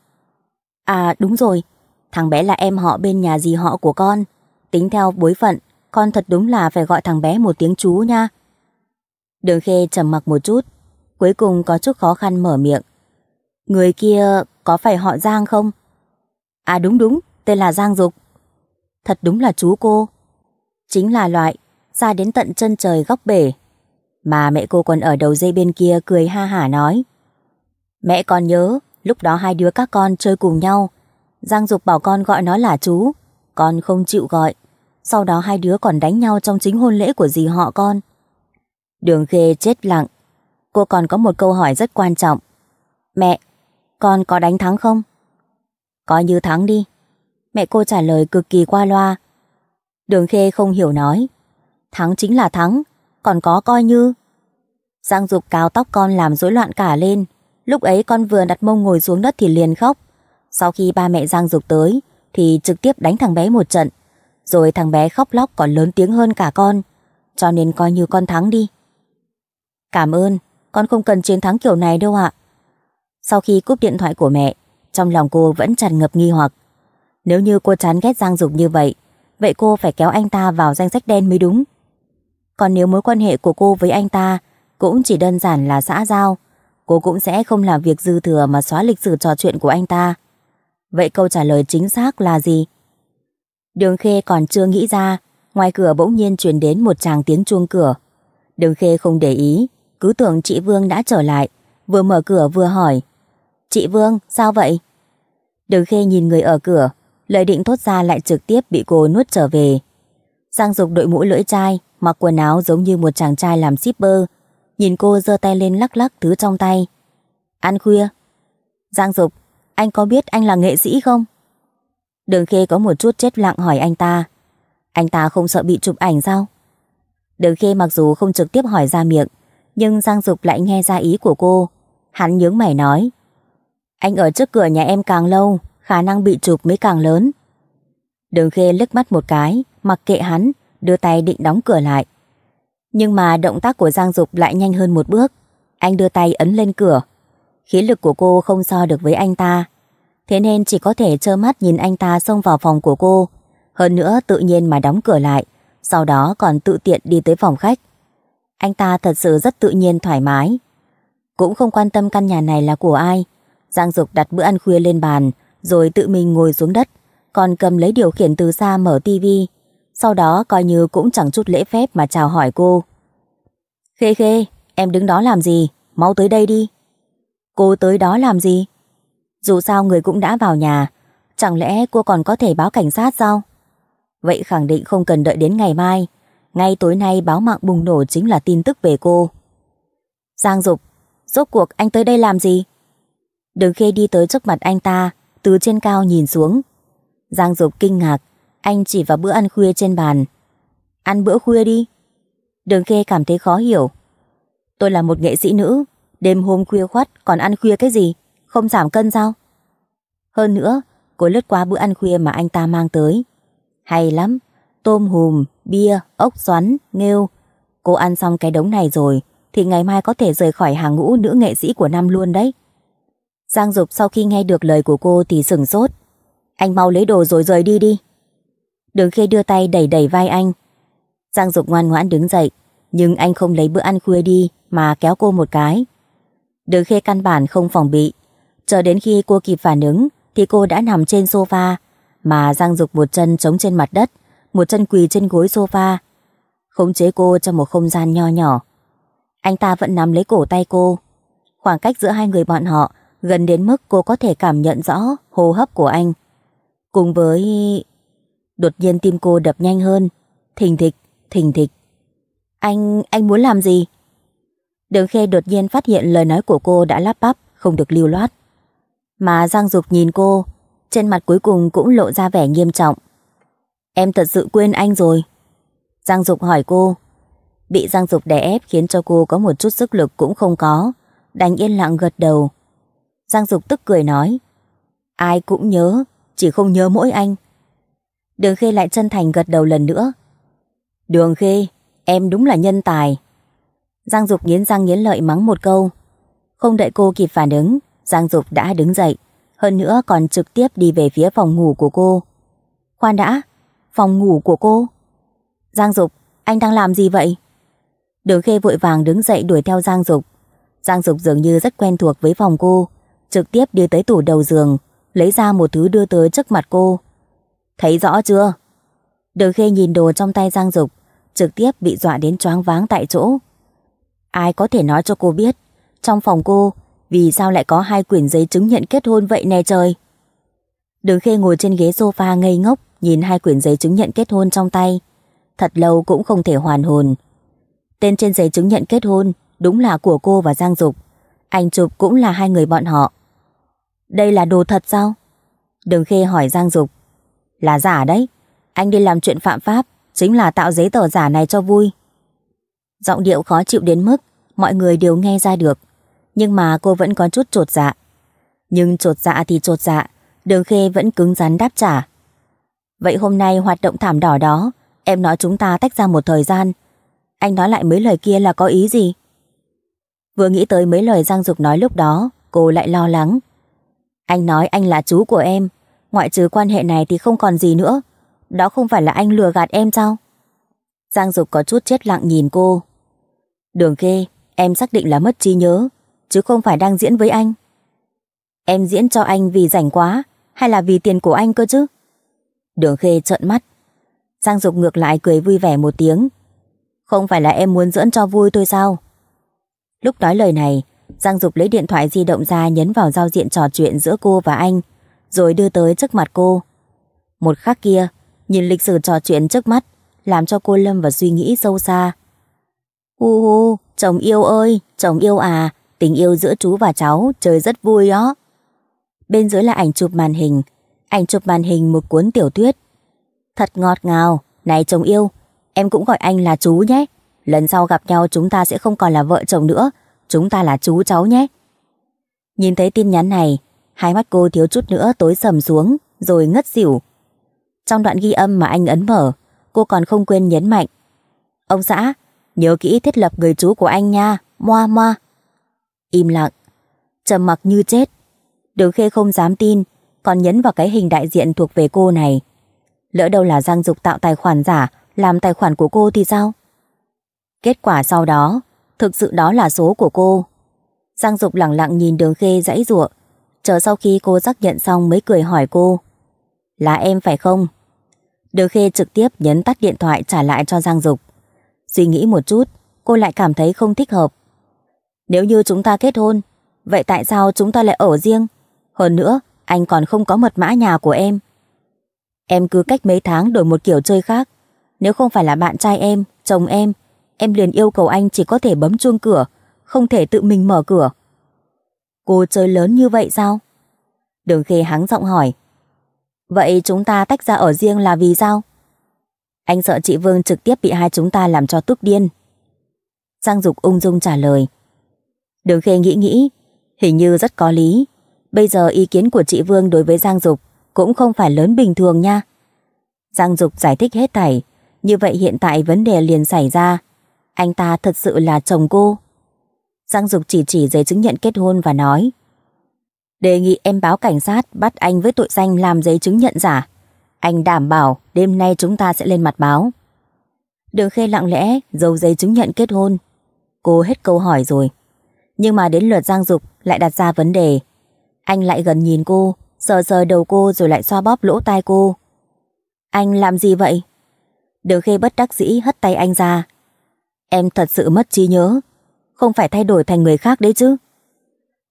[SPEAKER 1] À đúng rồi, thằng bé là em họ bên nhà dì họ của con. Tính theo bối phận, con thật đúng là phải gọi thằng bé một tiếng chú nha. Đường Khê trầm mặc một chút, cuối cùng có chút khó khăn mở miệng. Người kia có phải họ Giang không? À đúng đúng, tên là Giang Dục. Thật đúng là chú cô. Chính là loại, ra đến tận chân trời góc bể. Mà mẹ cô còn ở đầu dây bên kia cười ha hả nói. Mẹ còn nhớ, lúc đó hai đứa các con chơi cùng nhau. Giang Dục bảo con gọi nó là chú, con không chịu gọi. Sau đó hai đứa còn đánh nhau trong chính hôn lễ của dì họ con. Đường Khê chết lặng, cô còn có một câu hỏi rất quan trọng. Mẹ, con có đánh thắng không? Coi như thắng đi. Mẹ cô trả lời cực kỳ qua loa. Đường Khê không hiểu nói. Thắng chính là thắng, còn có coi như. Giang Dục cáo tóc con làm rối loạn cả lên. Lúc ấy con vừa đặt mông ngồi xuống đất thì liền khóc. Sau khi ba mẹ Giang Dục tới thì trực tiếp đánh thằng bé một trận. Rồi thằng bé khóc lóc còn lớn tiếng hơn cả con. Cho nên coi như con thắng đi. Cảm ơn con không cần chiến thắng kiểu này đâu ạ. Sau khi cúp điện thoại của mẹ, trong lòng cô vẫn tràn ngập nghi hoặc. Nếu như cô chán ghét Giang Dục như vậy, vậy cô phải kéo anh ta vào danh sách đen mới đúng. Còn nếu mối quan hệ của cô với anh ta cũng chỉ đơn giản là xã giao, cô cũng sẽ không làm việc dư thừa mà xóa lịch sử trò chuyện của anh ta. Vậy câu trả lời chính xác là gì? Đường Khê còn chưa nghĩ ra, ngoài cửa bỗng nhiên truyền đến một tràng tiếng chuông cửa. Đường Khê không để ý, cứ tưởng chị Vương đã trở lại, vừa mở cửa vừa hỏi. Chị Vương, sao vậy? Đường Khê nhìn người ở cửa, lời định thốt ra lại trực tiếp bị cô nuốt trở về. Giang Dục đội mũ lưỡi chai, mặc quần áo giống như một chàng trai làm shipper, nhìn cô giơ tay lên lắc lắc thứ trong tay. Ăn khuya. Giang Dục, anh có biết anh là nghệ sĩ không? Đường Khê có một chút chết lặng hỏi anh ta. Anh ta không sợ bị chụp ảnh sao? Đường Khê mặc dù không trực tiếp hỏi ra miệng, nhưng Giang Dục lại nghe ra ý của cô. Hắn nhướng mày nói. Anh ở trước cửa nhà em càng lâu, khả năng bị chụp mới càng lớn. Đường khê liếc mắt một cái, mặc kệ hắn, đưa tay định đóng cửa lại. Nhưng mà động tác của Giang Dục lại nhanh hơn một bước. Anh đưa tay ấn lên cửa. Khí lực của cô không so được với anh ta. Thế nên chỉ có thể trơ mắt nhìn anh ta xông vào phòng của cô. Hơn nữa tự nhiên mà đóng cửa lại. Sau đó còn tự tiện đi tới phòng khách. Anh ta thật sự rất tự nhiên thoải mái. Cũng không quan tâm căn nhà này là của ai. Giang Dục đặt bữa ăn khuya lên bàn, rồi tự mình ngồi xuống đất, còn cầm lấy điều khiển từ xa mở tivi. Sau đó coi như cũng chẳng chút lễ phép mà chào hỏi cô. Khê khê, em đứng đó làm gì? Mau tới đây đi. Cô tới đó làm gì? Dù sao người cũng đã vào nhà, chẳng lẽ cô còn có thể báo cảnh sát sao? Vậy khẳng định không cần đợi đến ngày mai. Ngay tối nay báo mạng bùng nổ chính là tin tức về cô. Giang Dục, rốt cuộc anh tới đây làm gì? Đường Khê đi tới trước mặt anh ta, từ trên cao nhìn xuống. Giang Dục kinh ngạc, anh chỉ vào bữa ăn khuya trên bàn. Ăn bữa khuya đi. Đường Khê cảm thấy khó hiểu. Tôi là một nghệ sĩ nữ, đêm hôm khuya khoắt còn ăn khuya cái gì, không giảm cân sao? Hơn nữa, cô lướt qua bữa ăn khuya mà anh ta mang tới. Hay lắm, tôm hùm, bia, ốc xoắn, nghêu. Cô ăn xong cái đống này rồi, thì ngày mai có thể rời khỏi hàng ngũ nữ nghệ sĩ của năm luôn đấy. Giang Dục sau khi nghe được lời của cô thì sừng sốt. Anh mau lấy đồ rồi rời đi đi. Đường khê đưa tay đẩy đẩy vai anh. Giang Dục ngoan ngoãn đứng dậy, nhưng anh không lấy bữa ăn khuya đi mà kéo cô một cái. Đường khê căn bản không phòng bị. Chờ đến khi cô kịp phản ứng thì cô đã nằm trên sofa mà Giang Dục một chân chống trên mặt đất một chân quỳ trên gối sofa, khống chế cô trong một không gian nho nhỏ. Anh ta vẫn nắm lấy cổ tay cô. Khoảng cách giữa hai người bọn họ gần đến mức cô có thể cảm nhận rõ hô hấp của anh. Cùng với... Đột nhiên tim cô đập nhanh hơn. Thình thịch, thình thịch. Anh... anh muốn làm gì? Đường Khê đột nhiên phát hiện lời nói của cô đã lắp bắp, không được lưu loát. Mà Giang Dục nhìn cô, trên mặt cuối cùng cũng lộ ra vẻ nghiêm trọng. Em thật sự quên anh rồi. Giang Dục hỏi cô. Bị Giang Dục đè ép khiến cho cô có một chút sức lực cũng không có. Đành yên lặng gật đầu. Giang Dục tức cười nói. Ai cũng nhớ, chỉ không nhớ mỗi anh. Đường Khê lại chân thành gật đầu lần nữa. Đường Khê, em đúng là nhân tài. Giang Dục nghiến răng nghiến lợi mắng một câu. Không đợi cô kịp phản ứng, Giang Dục đã đứng dậy. Hơn nữa còn trực tiếp đi về phía phòng ngủ của cô. Khoan đã, phòng ngủ của cô. Giang Dục, anh đang làm gì vậy? Đường Khê vội vàng đứng dậy đuổi theo Giang Dục. Giang Dục dường như rất quen thuộc với phòng cô, trực tiếp đi tới tủ đầu giường, lấy ra một thứ đưa tới trước mặt cô. Thấy rõ chưa? Đường Khê nhìn đồ trong tay Giang Dục, trực tiếp bị dọa đến choáng váng tại chỗ. Ai có thể nói cho cô biết, trong phòng cô, vì sao lại có hai quyển giấy chứng nhận kết hôn vậy nè trời? Đường Khê ngồi trên ghế sofa ngây ngốc, nhìn hai quyển giấy chứng nhận kết hôn trong tay. Thật lâu cũng không thể hoàn hồn. Tên trên giấy chứng nhận kết hôn đúng là của cô và Giang Dục. Anh chụp cũng là hai người bọn họ. Đây là đồ thật sao? Đường Khê hỏi Giang Dục. Là giả đấy. Anh đi làm chuyện phạm pháp chính là tạo giấy tờ giả này cho vui. Giọng điệu khó chịu đến mức mọi người đều nghe ra được. Nhưng mà cô vẫn có chút trột dạ. Nhưng trột dạ thì trột dạ, đường khê vẫn cứng rắn đáp trả. Vậy hôm nay hoạt động thảm đỏ đó, em nói chúng ta tách ra một thời gian. Anh nói lại mấy lời kia là có ý gì? Vừa nghĩ tới mấy lời Giang Dục nói lúc đó, cô lại lo lắng. Anh nói anh là chú của em, ngoại trừ quan hệ này thì không còn gì nữa. Đó không phải là anh lừa gạt em sao? Giang Dục có chút chết lặng nhìn cô. Đường khê, em xác định là mất trí nhớ, chứ không phải đang diễn với anh. Em diễn cho anh vì rảnh quá, hay là vì tiền của anh cơ chứ? Đường Khê trợn mắt. Giang Dục ngược lại cười vui vẻ một tiếng. Không phải là em muốn dẫn cho vui thôi sao? Lúc nói lời này, Giang Dục lấy điện thoại di động ra nhấn vào giao diện trò chuyện giữa cô và anh, rồi đưa tới trước mặt cô. Một khắc kia, nhìn lịch sử trò chuyện trước mắt, làm cho cô lâm vào suy nghĩ sâu xa. Hu hu, chồng yêu ơi, chồng yêu à, tình yêu giữa chú và cháu, trời rất vui đó. Bên dưới là ảnh chụp màn hình, anh chụp màn hình một cuốn tiểu thuyết. Thật ngọt ngào, này chồng yêu, em cũng gọi anh là chú nhé. Lần sau gặp nhau chúng ta sẽ không còn là vợ chồng nữa, chúng ta là chú cháu nhé. Nhìn thấy tin nhắn này, hai mắt cô thiếu chút nữa tối sầm xuống, rồi ngất xỉu. Trong đoạn ghi âm mà anh ấn mở, cô còn không quên nhấn mạnh. Ông xã, nhớ kỹ thiết lập người chú của anh nha, moa moa. Im lặng, trầm mặc như chết. Đường Khê không dám tin còn nhấn vào cái hình đại diện thuộc về cô này. Lỡ đâu là Giang Dục tạo tài khoản giả, làm tài khoản của cô thì sao? Kết quả sau đó, thực sự đó là số của cô. Giang Dục lặng lặng nhìn đường khê dãy ruộng, chờ sau khi cô xác nhận xong mới cười hỏi cô. Là em phải không? Đường khê trực tiếp nhấn tắt điện thoại trả lại cho Giang Dục. Suy nghĩ một chút, cô lại cảm thấy không thích hợp. Nếu như chúng ta kết hôn, vậy tại sao chúng ta lại ở riêng? Hơn nữa, anh còn không có mật mã nhà của em. Em cứ cách mấy tháng đổi một kiểu chơi khác. Nếu không phải là bạn trai em, chồng em, em liền yêu cầu anh chỉ có thể bấm chuông cửa, không thể tự mình mở cửa. Cô chơi lớn như vậy sao? Đường khê hắng giọng hỏi. Vậy chúng ta tách ra ở riêng là vì sao? Anh sợ chị Vương trực tiếp bị hai chúng ta làm cho tức điên. Giang Dục ung dung trả lời. Đường khê nghĩ nghĩ, hình như rất có lý. Bây giờ ý kiến của chị Vương đối với Giang Dục cũng không phải lớn bình thường nha. Giang Dục giải thích hết thảy, như vậy hiện tại vấn đề liền xảy ra. Anh ta thật sự là chồng cô. Giang Dục chỉ chỉ giấy chứng nhận kết hôn và nói. Đề nghị em báo cảnh sát bắt anh với tội danh làm giấy chứng nhận giả. Anh đảm bảo đêm nay chúng ta sẽ lên mặt báo. Đường Khê lặng lẽ giấu giấy chứng nhận kết hôn. Cô hết câu hỏi rồi. Nhưng mà đến lượt Giang Dục lại đặt ra vấn đề. Anh lại gần nhìn cô, sờ sờ đầu cô rồi lại xoa bóp lỗ tai cô. Anh làm gì vậy? Đường khê bất đắc dĩ hất tay anh ra. Em thật sự mất trí nhớ, không phải thay đổi thành người khác đấy chứ.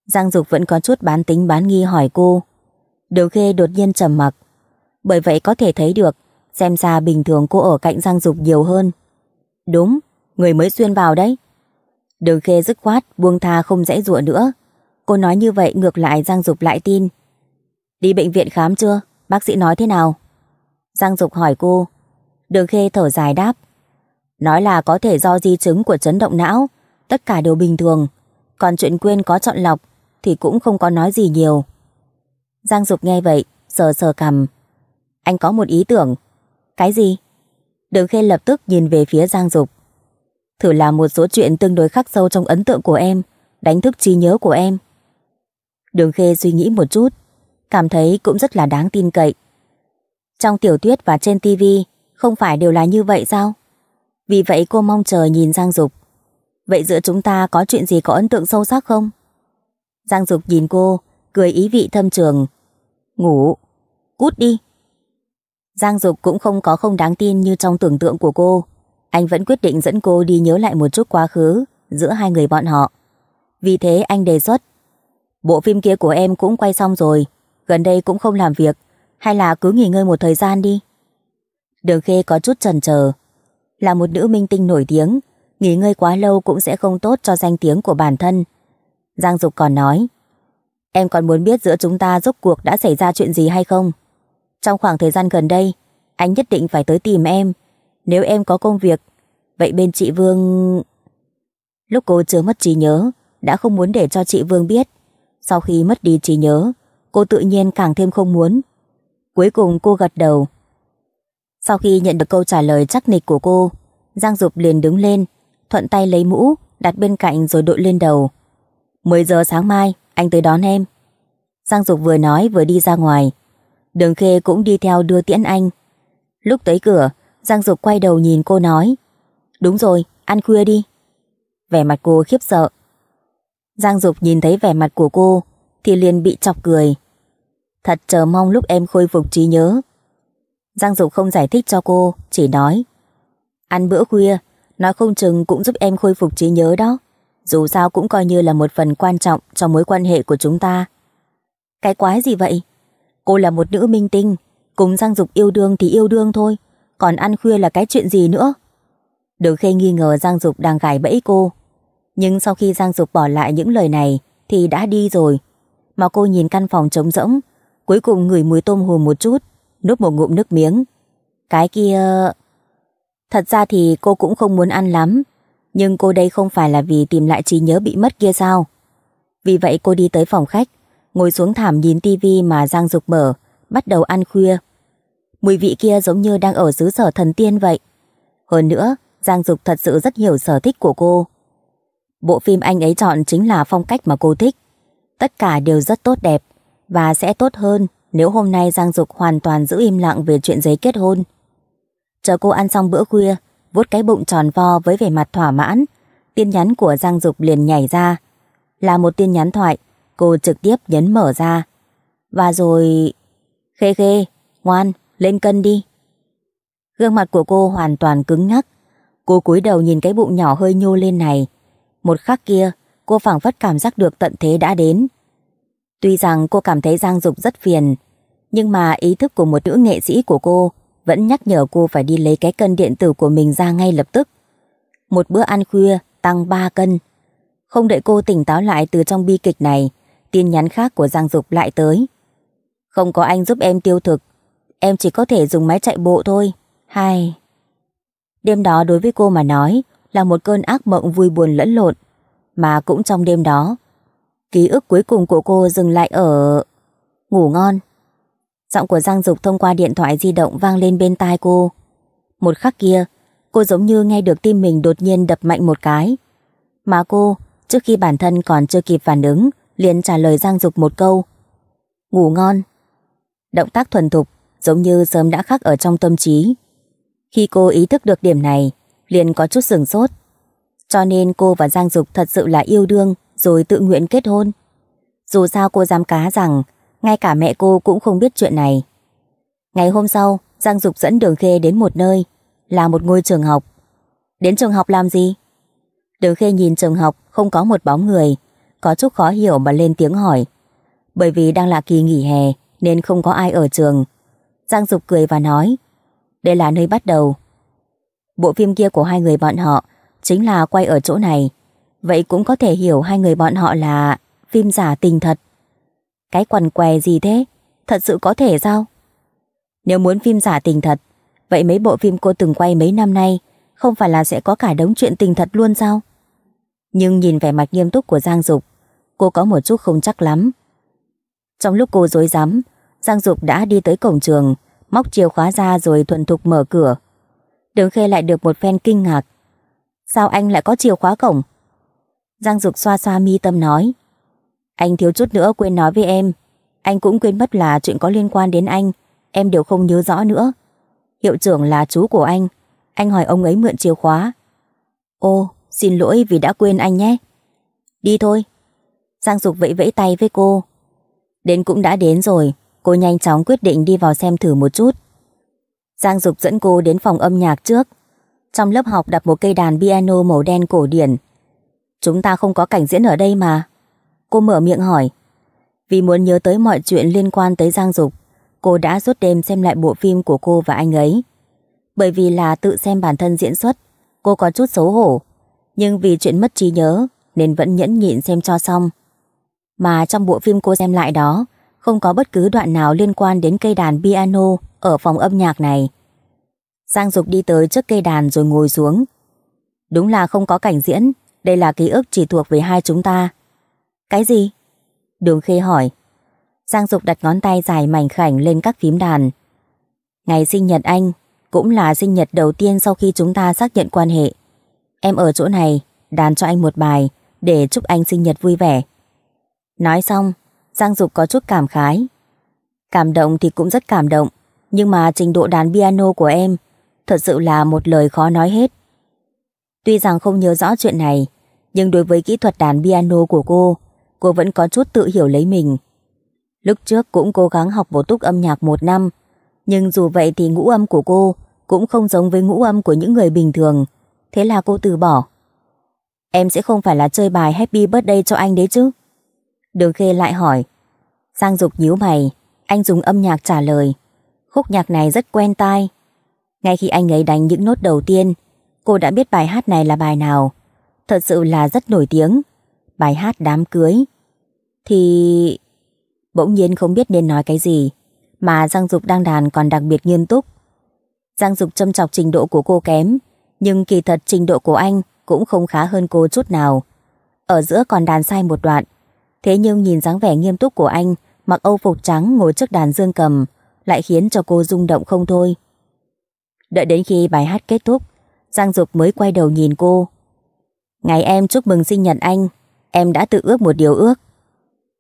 [SPEAKER 1] Giang Dục vẫn có chút bán tính bán nghi hỏi cô. Đường khê đột nhiên trầm mặc. Bởi vậy có thể thấy được, xem ra bình thường cô ở cạnh Giang Dục nhiều hơn. Đúng, người mới xuyên vào đấy. Đường khê dứt khoát, buông tha không dễ dụa nữa, Cô nói như vậy ngược lại Giang Dục lại tin. Đi bệnh viện khám chưa? Bác sĩ nói thế nào? Giang Dục hỏi cô. Đường Khê thở dài đáp. Nói là có thể do di chứng của chấn động não, tất cả đều bình thường. Còn chuyện quên có chọn lọc thì cũng không có nói gì nhiều. Giang Dục nghe vậy, sờ sờ cầm Anh có một ý tưởng. Cái gì? Đường Khê lập tức nhìn về phía Giang Dục. Thử làm một số chuyện tương đối khắc sâu trong ấn tượng của em, đánh thức trí nhớ của em. Đường Khê suy nghĩ một chút, cảm thấy cũng rất là đáng tin cậy. Trong tiểu thuyết và trên TV không phải đều là như vậy sao? Vì vậy cô mong chờ nhìn Giang Dục. Vậy giữa chúng ta có chuyện gì có ấn tượng sâu sắc không? Giang Dục nhìn cô, cười ý vị thâm trường. Ngủ, cút đi. Giang Dục cũng không có không đáng tin như trong tưởng tượng của cô. Anh vẫn quyết định dẫn cô đi nhớ lại một chút quá khứ giữa hai người bọn họ. Vì thế anh đề xuất Bộ phim kia của em cũng quay xong rồi, gần đây cũng không làm việc, hay là cứ nghỉ ngơi một thời gian đi. Đường Khê có chút chần chờ. Là một nữ minh tinh nổi tiếng, nghỉ ngơi quá lâu cũng sẽ không tốt cho danh tiếng của bản thân. Giang Dục còn nói, em còn muốn biết giữa chúng ta rốt cuộc đã xảy ra chuyện gì hay không? Trong khoảng thời gian gần đây, anh nhất định phải tới tìm em. Nếu em có công việc, vậy bên chị Vương... Lúc cô chưa mất trí nhớ, đã không muốn để cho chị Vương biết sau khi mất đi trí nhớ, cô tự nhiên càng thêm không muốn. Cuối cùng cô gật đầu. Sau khi nhận được câu trả lời chắc nịch của cô, Giang Dục liền đứng lên, thuận tay lấy mũ, đặt bên cạnh rồi đội lên đầu. 10 giờ sáng mai, anh tới đón em. Giang Dục vừa nói vừa đi ra ngoài. Đường Khê cũng đi theo đưa tiễn anh. Lúc tới cửa, Giang Dục quay đầu nhìn cô nói. Đúng rồi, ăn khuya đi. Vẻ mặt cô khiếp sợ, Giang Dục nhìn thấy vẻ mặt của cô thì liền bị chọc cười. Thật chờ mong lúc em khôi phục trí nhớ. Giang Dục không giải thích cho cô, chỉ nói. Ăn bữa khuya, nói không chừng cũng giúp em khôi phục trí nhớ đó. Dù sao cũng coi như là một phần quan trọng cho mối quan hệ của chúng ta. Cái quái gì vậy? Cô là một nữ minh tinh, cùng Giang Dục yêu đương thì yêu đương thôi, còn ăn khuya là cái chuyện gì nữa? Đường Khê nghi ngờ Giang Dục đang gài bẫy cô. Nhưng sau khi Giang Dục bỏ lại những lời này thì đã đi rồi. Mà cô nhìn căn phòng trống rỗng, cuối cùng ngửi mùi tôm hùm một chút, núp một ngụm nước miếng. Cái kia... Thật ra thì cô cũng không muốn ăn lắm, nhưng cô đây không phải là vì tìm lại trí nhớ bị mất kia sao. Vì vậy cô đi tới phòng khách, ngồi xuống thảm nhìn tivi mà Giang Dục mở, bắt đầu ăn khuya. Mùi vị kia giống như đang ở xứ sở thần tiên vậy. Hơn nữa, Giang Dục thật sự rất hiểu sở thích của cô. Bộ phim anh ấy chọn chính là phong cách mà cô thích. Tất cả đều rất tốt đẹp và sẽ tốt hơn nếu hôm nay Giang Dục hoàn toàn giữ im lặng về chuyện giấy kết hôn. Chờ cô ăn xong bữa khuya, vuốt cái bụng tròn vo với vẻ mặt thỏa mãn, tin nhắn của Giang Dục liền nhảy ra. Là một tin nhắn thoại, cô trực tiếp nhấn mở ra. Và rồi... Khê khê, ngoan, lên cân đi. Gương mặt của cô hoàn toàn cứng ngắc. Cô cúi đầu nhìn cái bụng nhỏ hơi nhô lên này, một khắc kia, cô phảng phất cảm giác được tận thế đã đến. Tuy rằng cô cảm thấy Giang Dục rất phiền, nhưng mà ý thức của một nữ nghệ sĩ của cô vẫn nhắc nhở cô phải đi lấy cái cân điện tử của mình ra ngay lập tức. Một bữa ăn khuya tăng 3 cân. Không đợi cô tỉnh táo lại từ trong bi kịch này, tin nhắn khác của Giang Dục lại tới. Không có anh giúp em tiêu thực, em chỉ có thể dùng máy chạy bộ thôi. Hai. Đêm đó đối với cô mà nói, là một cơn ác mộng vui buồn lẫn lộn. Mà cũng trong đêm đó, ký ức cuối cùng của cô dừng lại ở... ngủ ngon. Giọng của Giang Dục thông qua điện thoại di động vang lên bên tai cô. Một khắc kia, cô giống như nghe được tim mình đột nhiên đập mạnh một cái. Mà cô, trước khi bản thân còn chưa kịp phản ứng, liền trả lời Giang Dục một câu. Ngủ ngon. Động tác thuần thục, giống như sớm đã khắc ở trong tâm trí. Khi cô ý thức được điểm này, liền có chút sửng sốt. Cho nên cô và Giang Dục thật sự là yêu đương rồi tự nguyện kết hôn. Dù sao cô dám cá rằng ngay cả mẹ cô cũng không biết chuyện này. Ngày hôm sau, Giang Dục dẫn Đường Khê đến một nơi, là một ngôi trường học. Đến trường học làm gì? Đường Khê nhìn trường học không có một bóng người, có chút khó hiểu mà lên tiếng hỏi. Bởi vì đang là kỳ nghỉ hè nên không có ai ở trường. Giang Dục cười và nói, đây là nơi bắt đầu, Bộ phim kia của hai người bọn họ chính là quay ở chỗ này. Vậy cũng có thể hiểu hai người bọn họ là phim giả tình thật. Cái quần què gì thế? Thật sự có thể sao? Nếu muốn phim giả tình thật, vậy mấy bộ phim cô từng quay mấy năm nay không phải là sẽ có cả đống chuyện tình thật luôn sao? Nhưng nhìn vẻ mặt nghiêm túc của Giang Dục, cô có một chút không chắc lắm. Trong lúc cô dối rắm Giang Dục đã đi tới cổng trường, móc chìa khóa ra rồi thuần thục mở cửa, Đường Khê lại được một phen kinh ngạc. Sao anh lại có chìa khóa cổng? Giang Dục xoa xoa mi tâm nói. Anh thiếu chút nữa quên nói với em. Anh cũng quên mất là chuyện có liên quan đến anh. Em đều không nhớ rõ nữa. Hiệu trưởng là chú của anh. Anh hỏi ông ấy mượn chìa khóa. Ô, xin lỗi vì đã quên anh nhé. Đi thôi. Giang Dục vẫy vẫy tay với cô. Đến cũng đã đến rồi. Cô nhanh chóng quyết định đi vào xem thử một chút. Giang Dục dẫn cô đến phòng âm nhạc trước. Trong lớp học đặt một cây đàn piano màu đen cổ điển. Chúng ta không có cảnh diễn ở đây mà. Cô mở miệng hỏi. Vì muốn nhớ tới mọi chuyện liên quan tới Giang Dục, cô đã suốt đêm xem lại bộ phim của cô và anh ấy. Bởi vì là tự xem bản thân diễn xuất, cô có chút xấu hổ. Nhưng vì chuyện mất trí nhớ nên vẫn nhẫn nhịn xem cho xong. Mà trong bộ phim cô xem lại đó, không có bất cứ đoạn nào liên quan đến cây đàn piano ở phòng âm nhạc này. Giang Dục đi tới trước cây đàn rồi ngồi xuống. Đúng là không có cảnh diễn, đây là ký ức chỉ thuộc về hai chúng ta. Cái gì? Đường Khê hỏi. Giang Dục đặt ngón tay dài mảnh khảnh lên các phím đàn. Ngày sinh nhật anh, cũng là sinh nhật đầu tiên sau khi chúng ta xác nhận quan hệ. Em ở chỗ này, đàn cho anh một bài, để chúc anh sinh nhật vui vẻ. Nói xong, Giang Dục có chút cảm khái. Cảm động thì cũng rất cảm động, nhưng mà trình độ đàn piano của em thật sự là một lời khó nói hết. Tuy rằng không nhớ rõ chuyện này, nhưng đối với kỹ thuật đàn piano của cô, cô vẫn có chút tự hiểu lấy mình. Lúc trước cũng cố gắng học bổ túc âm nhạc một năm, nhưng dù vậy thì ngũ âm của cô cũng không giống với ngũ âm của những người bình thường, thế là cô từ bỏ. Em sẽ không phải là chơi bài Happy Birthday cho anh đấy chứ? Đường Khê lại hỏi. Giang Dục nhíu mày, anh dùng âm nhạc trả lời khúc nhạc này rất quen tai. Ngay khi anh ấy đánh những nốt đầu tiên, cô đã biết bài hát này là bài nào. Thật sự là rất nổi tiếng. Bài hát đám cưới. Thì... Bỗng nhiên không biết nên nói cái gì. Mà Giang Dục đang đàn còn đặc biệt nghiêm túc. Giang Dục châm chọc trình độ của cô kém. Nhưng kỳ thật trình độ của anh cũng không khá hơn cô chút nào. Ở giữa còn đàn sai một đoạn. Thế nhưng nhìn dáng vẻ nghiêm túc của anh, mặc âu phục trắng ngồi trước đàn dương cầm, lại khiến cho cô rung động không thôi. Đợi đến khi bài hát kết thúc, Giang Dục mới quay đầu nhìn cô. Ngày em chúc mừng sinh nhật anh, em đã tự ước một điều ước.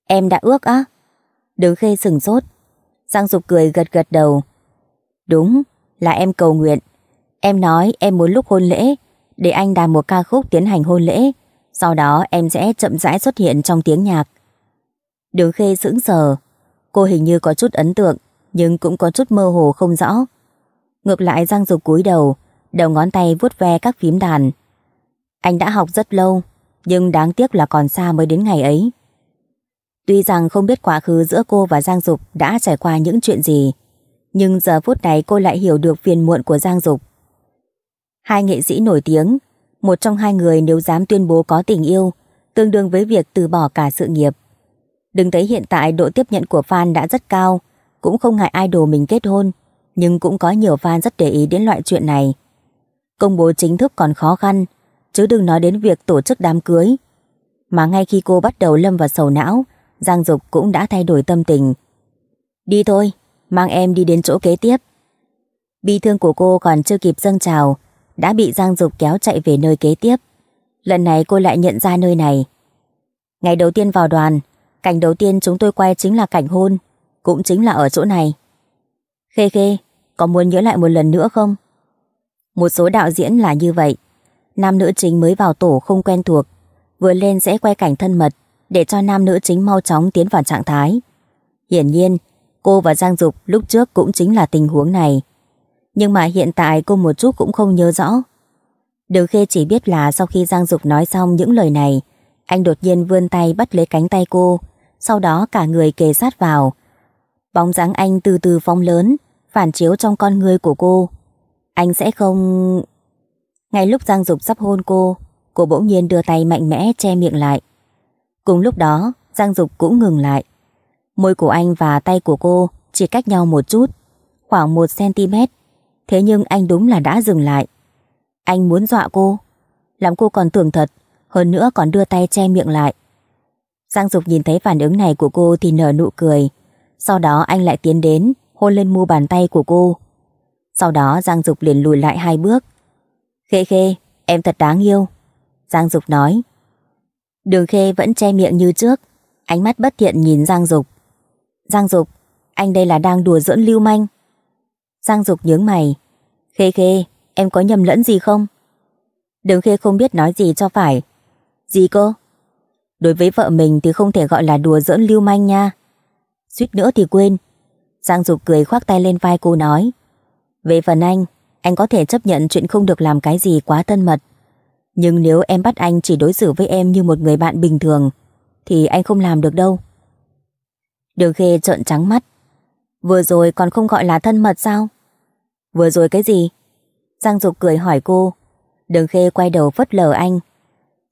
[SPEAKER 1] Em đã ước á? Đường Khê sừng sốt. Giang Dục cười gật gật đầu. Đúng, là em cầu nguyện. Em nói em muốn lúc hôn lễ, để anh đàm một ca khúc tiến hành hôn lễ, sau đó em sẽ chậm rãi xuất hiện trong tiếng nhạc. Đường Khê sững sờ, cô hình như có chút ấn tượng nhưng cũng có chút mơ hồ không rõ. Ngược lại Giang Dục cúi đầu, đầu ngón tay vuốt ve các phím đàn. Anh đã học rất lâu, nhưng đáng tiếc là còn xa mới đến ngày ấy. Tuy rằng không biết quá khứ giữa cô và Giang Dục đã trải qua những chuyện gì, nhưng giờ phút này cô lại hiểu được phiền muộn của Giang Dục. Hai nghệ sĩ nổi tiếng, một trong hai người nếu dám tuyên bố có tình yêu, tương đương với việc từ bỏ cả sự nghiệp. Đừng thấy hiện tại độ tiếp nhận của fan đã rất cao, cũng không ngại idol mình kết hôn, nhưng cũng có nhiều fan rất để ý đến loại chuyện này. Công bố chính thức còn khó khăn, chứ đừng nói đến việc tổ chức đám cưới. Mà ngay khi cô bắt đầu lâm vào sầu não, Giang Dục cũng đã thay đổi tâm tình. Đi thôi, mang em đi đến chỗ kế tiếp. Bi thương của cô còn chưa kịp dâng trào, đã bị Giang Dục kéo chạy về nơi kế tiếp. Lần này cô lại nhận ra nơi này. Ngày đầu tiên vào đoàn, cảnh đầu tiên chúng tôi quay chính là cảnh hôn cũng chính là ở chỗ này. Khê khê, có muốn nhớ lại một lần nữa không? Một số đạo diễn là như vậy. Nam nữ chính mới vào tổ không quen thuộc, vừa lên sẽ quay cảnh thân mật để cho nam nữ chính mau chóng tiến vào trạng thái. Hiển nhiên, cô và Giang Dục lúc trước cũng chính là tình huống này. Nhưng mà hiện tại cô một chút cũng không nhớ rõ. Đường Khê chỉ biết là sau khi Giang Dục nói xong những lời này, anh đột nhiên vươn tay bắt lấy cánh tay cô, sau đó cả người kề sát vào, Bóng dáng anh từ từ phóng lớn, phản chiếu trong con người của cô. Anh sẽ không... Ngay lúc Giang Dục sắp hôn cô, cô bỗng nhiên đưa tay mạnh mẽ che miệng lại. Cùng lúc đó, Giang Dục cũng ngừng lại. Môi của anh và tay của cô chỉ cách nhau một chút, khoảng 1cm. Thế nhưng anh đúng là đã dừng lại. Anh muốn dọa cô, làm cô còn tưởng thật, hơn nữa còn đưa tay che miệng lại. Giang Dục nhìn thấy phản ứng này của cô thì nở nụ cười, sau đó anh lại tiến đến, hôn lên mu bàn tay của cô. Sau đó Giang Dục liền lùi lại hai bước. Khê khê, em thật đáng yêu. Giang Dục nói. Đường khê vẫn che miệng như trước, ánh mắt bất thiện nhìn Giang Dục. Giang Dục, anh đây là đang đùa giỡn lưu manh. Giang Dục nhướng mày. Khê khê, em có nhầm lẫn gì không? Đường khê không biết nói gì cho phải. Gì cơ? Đối với vợ mình thì không thể gọi là đùa giỡn lưu manh nha suýt nữa thì quên. Giang Dục cười khoác tay lên vai cô nói. Về phần anh, anh có thể chấp nhận chuyện không được làm cái gì quá thân mật. Nhưng nếu em bắt anh chỉ đối xử với em như một người bạn bình thường, thì anh không làm được đâu. Đường Khê trợn trắng mắt. Vừa rồi còn không gọi là thân mật sao? Vừa rồi cái gì? Giang Dục cười hỏi cô. Đường Khê quay đầu vất lờ anh.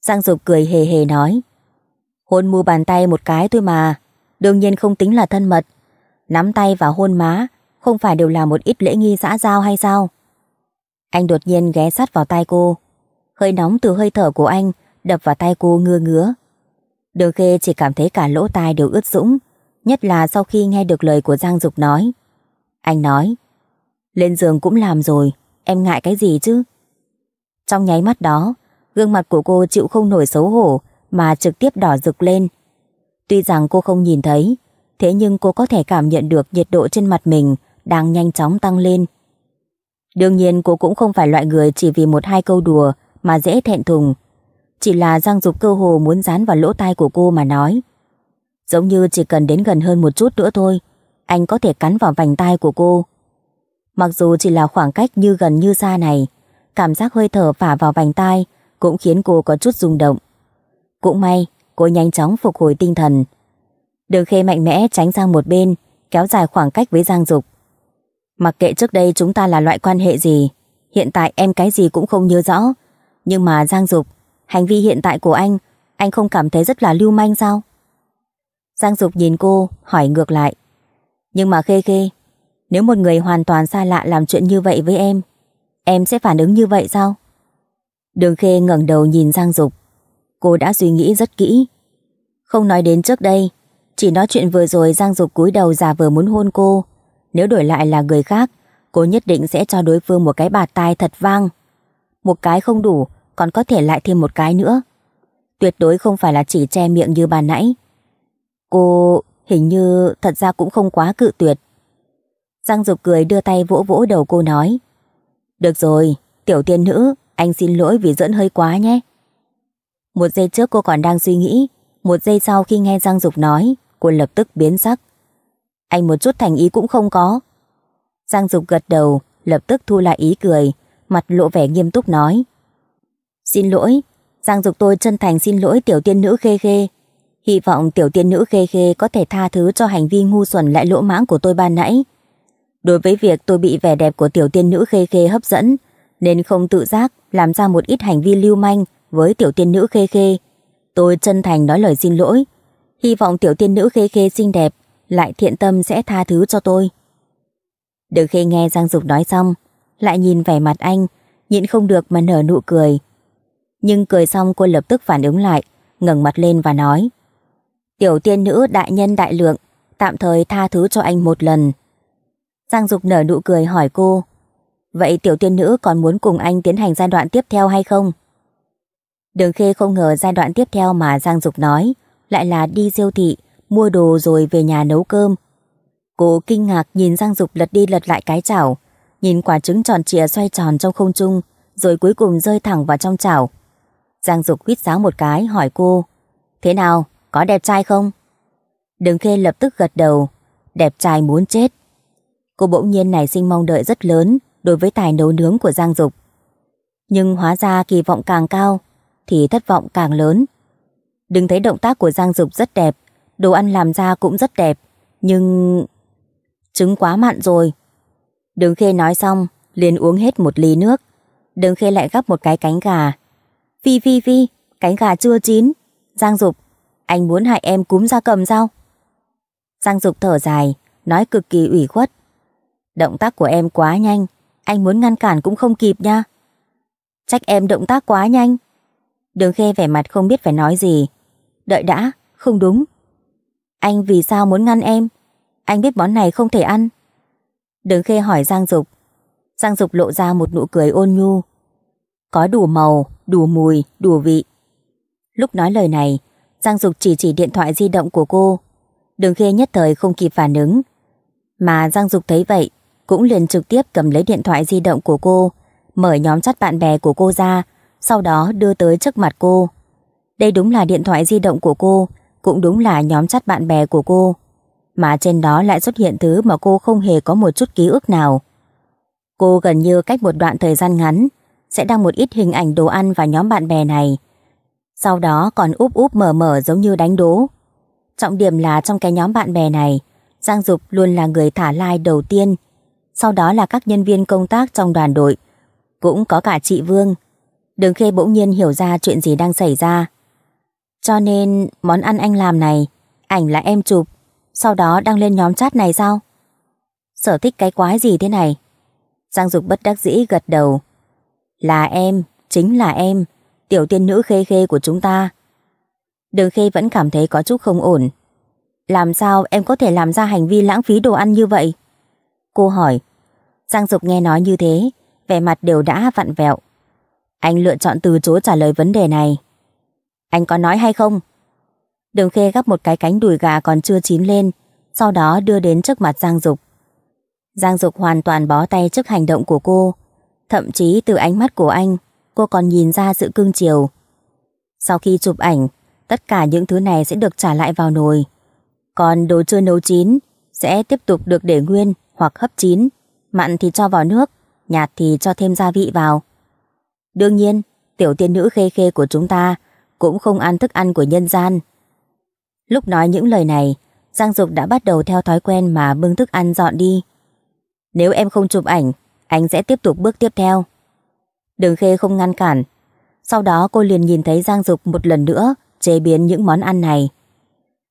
[SPEAKER 1] Giang Dục cười hề hề nói. Hôn mu bàn tay một cái thôi mà, đương nhiên không tính là thân mật. Nắm tay và hôn má, không phải đều là một ít lễ nghi xã giao hay sao? Anh đột nhiên ghé sát vào tai cô. Hơi nóng từ hơi thở của anh đập vào tay cô ngưa ngứa. Đường khê chỉ cảm thấy cả lỗ tai đều ướt sũng, nhất là sau khi nghe được lời của Giang Dục nói. Anh nói, lên giường cũng làm rồi, em ngại cái gì chứ? Trong nháy mắt đó, gương mặt của cô chịu không nổi xấu hổ mà trực tiếp đỏ rực lên, Tuy rằng cô không nhìn thấy, thế nhưng cô có thể cảm nhận được nhiệt độ trên mặt mình đang nhanh chóng tăng lên. Đương nhiên cô cũng không phải loại người chỉ vì một hai câu đùa mà dễ thẹn thùng. Chỉ là Giang Dục cơ hồ muốn dán vào lỗ tai của cô mà nói. Giống như chỉ cần đến gần hơn một chút nữa thôi, anh có thể cắn vào vành tai của cô. Mặc dù chỉ là khoảng cách như gần như xa này, cảm giác hơi thở phả vào vành tai cũng khiến cô có chút rung động. Cũng may, cô nhanh chóng phục hồi tinh thần. Đường khê mạnh mẽ tránh sang một bên, kéo dài khoảng cách với Giang Dục. Mặc kệ trước đây chúng ta là loại quan hệ gì, hiện tại em cái gì cũng không nhớ rõ. Nhưng mà Giang Dục, hành vi hiện tại của anh, anh không cảm thấy rất là lưu manh sao? Giang Dục nhìn cô, hỏi ngược lại. Nhưng mà khê khê, nếu một người hoàn toàn xa lạ làm chuyện như vậy với em, em sẽ phản ứng như vậy sao? Đường khê ngẩng đầu nhìn Giang Dục, cô đã suy nghĩ rất kỹ. Không nói đến trước đây, chỉ nói chuyện vừa rồi Giang Dục cúi đầu giả vờ muốn hôn cô. Nếu đổi lại là người khác, cô nhất định sẽ cho đối phương một cái bạt tai thật vang. Một cái không đủ, còn có thể lại thêm một cái nữa. Tuyệt đối không phải là chỉ che miệng như bà nãy. Cô hình như thật ra cũng không quá cự tuyệt. Giang Dục cười đưa tay vỗ vỗ đầu cô nói. Được rồi, tiểu tiên nữ, anh xin lỗi vì dẫn hơi quá nhé. Một giây trước cô còn đang suy nghĩ, một giây sau khi nghe Giang Dục nói, cô lập tức biến sắc. Anh một chút thành ý cũng không có. Giang Dục gật đầu, lập tức thu lại ý cười, mặt lộ vẻ nghiêm túc nói. Xin lỗi, Giang Dục tôi chân thành xin lỗi tiểu tiên nữ khê khê. Hy vọng tiểu tiên nữ khê khê có thể tha thứ cho hành vi ngu xuẩn lại lỗ mãng của tôi ban nãy. Đối với việc tôi bị vẻ đẹp của tiểu tiên nữ khê khê hấp dẫn, nên không tự giác làm ra một ít hành vi lưu manh với tiểu tiên nữ khê khê. Tôi chân thành nói lời xin lỗi. Hy vọng tiểu tiên nữ khê khê xinh đẹp, lại thiện tâm sẽ tha thứ cho tôi. Được khi nghe Giang Dục nói xong, lại nhìn vẻ mặt anh, nhịn không được mà nở nụ cười. Nhưng cười xong cô lập tức phản ứng lại, ngẩng mặt lên và nói. Tiểu tiên nữ đại nhân đại lượng, tạm thời tha thứ cho anh một lần. Giang Dục nở nụ cười hỏi cô. Vậy tiểu tiên nữ còn muốn cùng anh tiến hành giai đoạn tiếp theo hay không? Đường Khê không ngờ giai đoạn tiếp theo mà Giang Dục nói lại là đi siêu thị, mua đồ rồi về nhà nấu cơm. Cô kinh ngạc nhìn Giang Dục lật đi lật lại cái chảo, nhìn quả trứng tròn trịa xoay tròn trong không trung, rồi cuối cùng rơi thẳng vào trong chảo. Giang Dục quýt sáng một cái hỏi cô, thế nào, có đẹp trai không? Đường Khê lập tức gật đầu, đẹp trai muốn chết. Cô bỗng nhiên này sinh mong đợi rất lớn đối với tài nấu nướng của Giang Dục. Nhưng hóa ra kỳ vọng càng cao, thì thất vọng càng lớn. Đừng thấy động tác của Giang Dục rất đẹp, đồ ăn làm ra cũng rất đẹp, nhưng... Trứng quá mặn rồi. Đường Khê nói xong, liền uống hết một ly nước. Đường Khê lại gắp một cái cánh gà. Vi vi vi, cánh gà chưa chín. Giang Dục, anh muốn hại em cúm ra cầm sao? Giang Dục thở dài, nói cực kỳ ủy khuất. Động tác của em quá nhanh, anh muốn ngăn cản cũng không kịp nha. Trách em động tác quá nhanh. Đường Khê vẻ mặt không biết phải nói gì. Đợi đã, không đúng. Anh vì sao muốn ngăn em? Anh biết món này không thể ăn. Đường Khê hỏi Giang Dục. Giang Dục lộ ra một nụ cười ôn nhu. Có đủ màu, đủ mùi, đủ vị. Lúc nói lời này, Giang Dục chỉ chỉ điện thoại di động của cô. Đường Khê nhất thời không kịp phản ứng. Mà Giang Dục thấy vậy, cũng liền trực tiếp cầm lấy điện thoại di động của cô, mở nhóm chat bạn bè của cô ra, sau đó đưa tới trước mặt cô. Đây đúng là điện thoại di động của cô, cũng đúng là nhóm chat bạn bè của cô. Mà trên đó lại xuất hiện thứ mà cô không hề có một chút ký ức nào. Cô gần như cách một đoạn thời gian ngắn, sẽ đăng một ít hình ảnh đồ ăn và nhóm bạn bè này. Sau đó còn úp úp mở mở giống như đánh đố. Trọng điểm là trong cái nhóm bạn bè này, Giang Dục luôn là người thả like đầu tiên. Sau đó là các nhân viên công tác trong đoàn đội. Cũng có cả chị Vương, Đường Khê bỗng nhiên hiểu ra chuyện gì đang xảy ra. Cho nên món ăn anh làm này, ảnh là em chụp, sau đó đăng lên nhóm chat này sao? Sở thích cái quái gì thế này? Giang Dục bất đắc dĩ gật đầu. Là em, chính là em, tiểu tiên nữ khê khê của chúng ta. Đường Khê vẫn cảm thấy có chút không ổn. Làm sao em có thể làm ra hành vi lãng phí đồ ăn như vậy? Cô hỏi. Giang Dục nghe nói như thế, vẻ mặt đều đã vặn vẹo. Anh lựa chọn từ chối trả lời vấn đề này. Anh có nói hay không? Đường Khê gắp một cái cánh đùi gà còn chưa chín lên, sau đó đưa đến trước mặt Giang Dục. Giang Dục hoàn toàn bó tay trước hành động của cô. Thậm chí từ ánh mắt của anh, cô còn nhìn ra sự cưng chiều. Sau khi chụp ảnh, tất cả những thứ này sẽ được trả lại vào nồi. Còn đồ chưa nấu chín sẽ tiếp tục được để nguyên hoặc hấp chín. Mặn thì cho vào nước, nhạt thì cho thêm gia vị vào. Đương nhiên, tiểu tiên nữ khê khê của chúng ta cũng không ăn thức ăn của nhân gian. Lúc nói những lời này, Giang Dục đã bắt đầu theo thói quen mà bưng thức ăn dọn đi. Nếu em không chụp ảnh, anh sẽ tiếp tục bước tiếp theo. Đường Khê không ngăn cản. Sau đó cô liền nhìn thấy Giang Dục một lần nữa chế biến những món ăn này.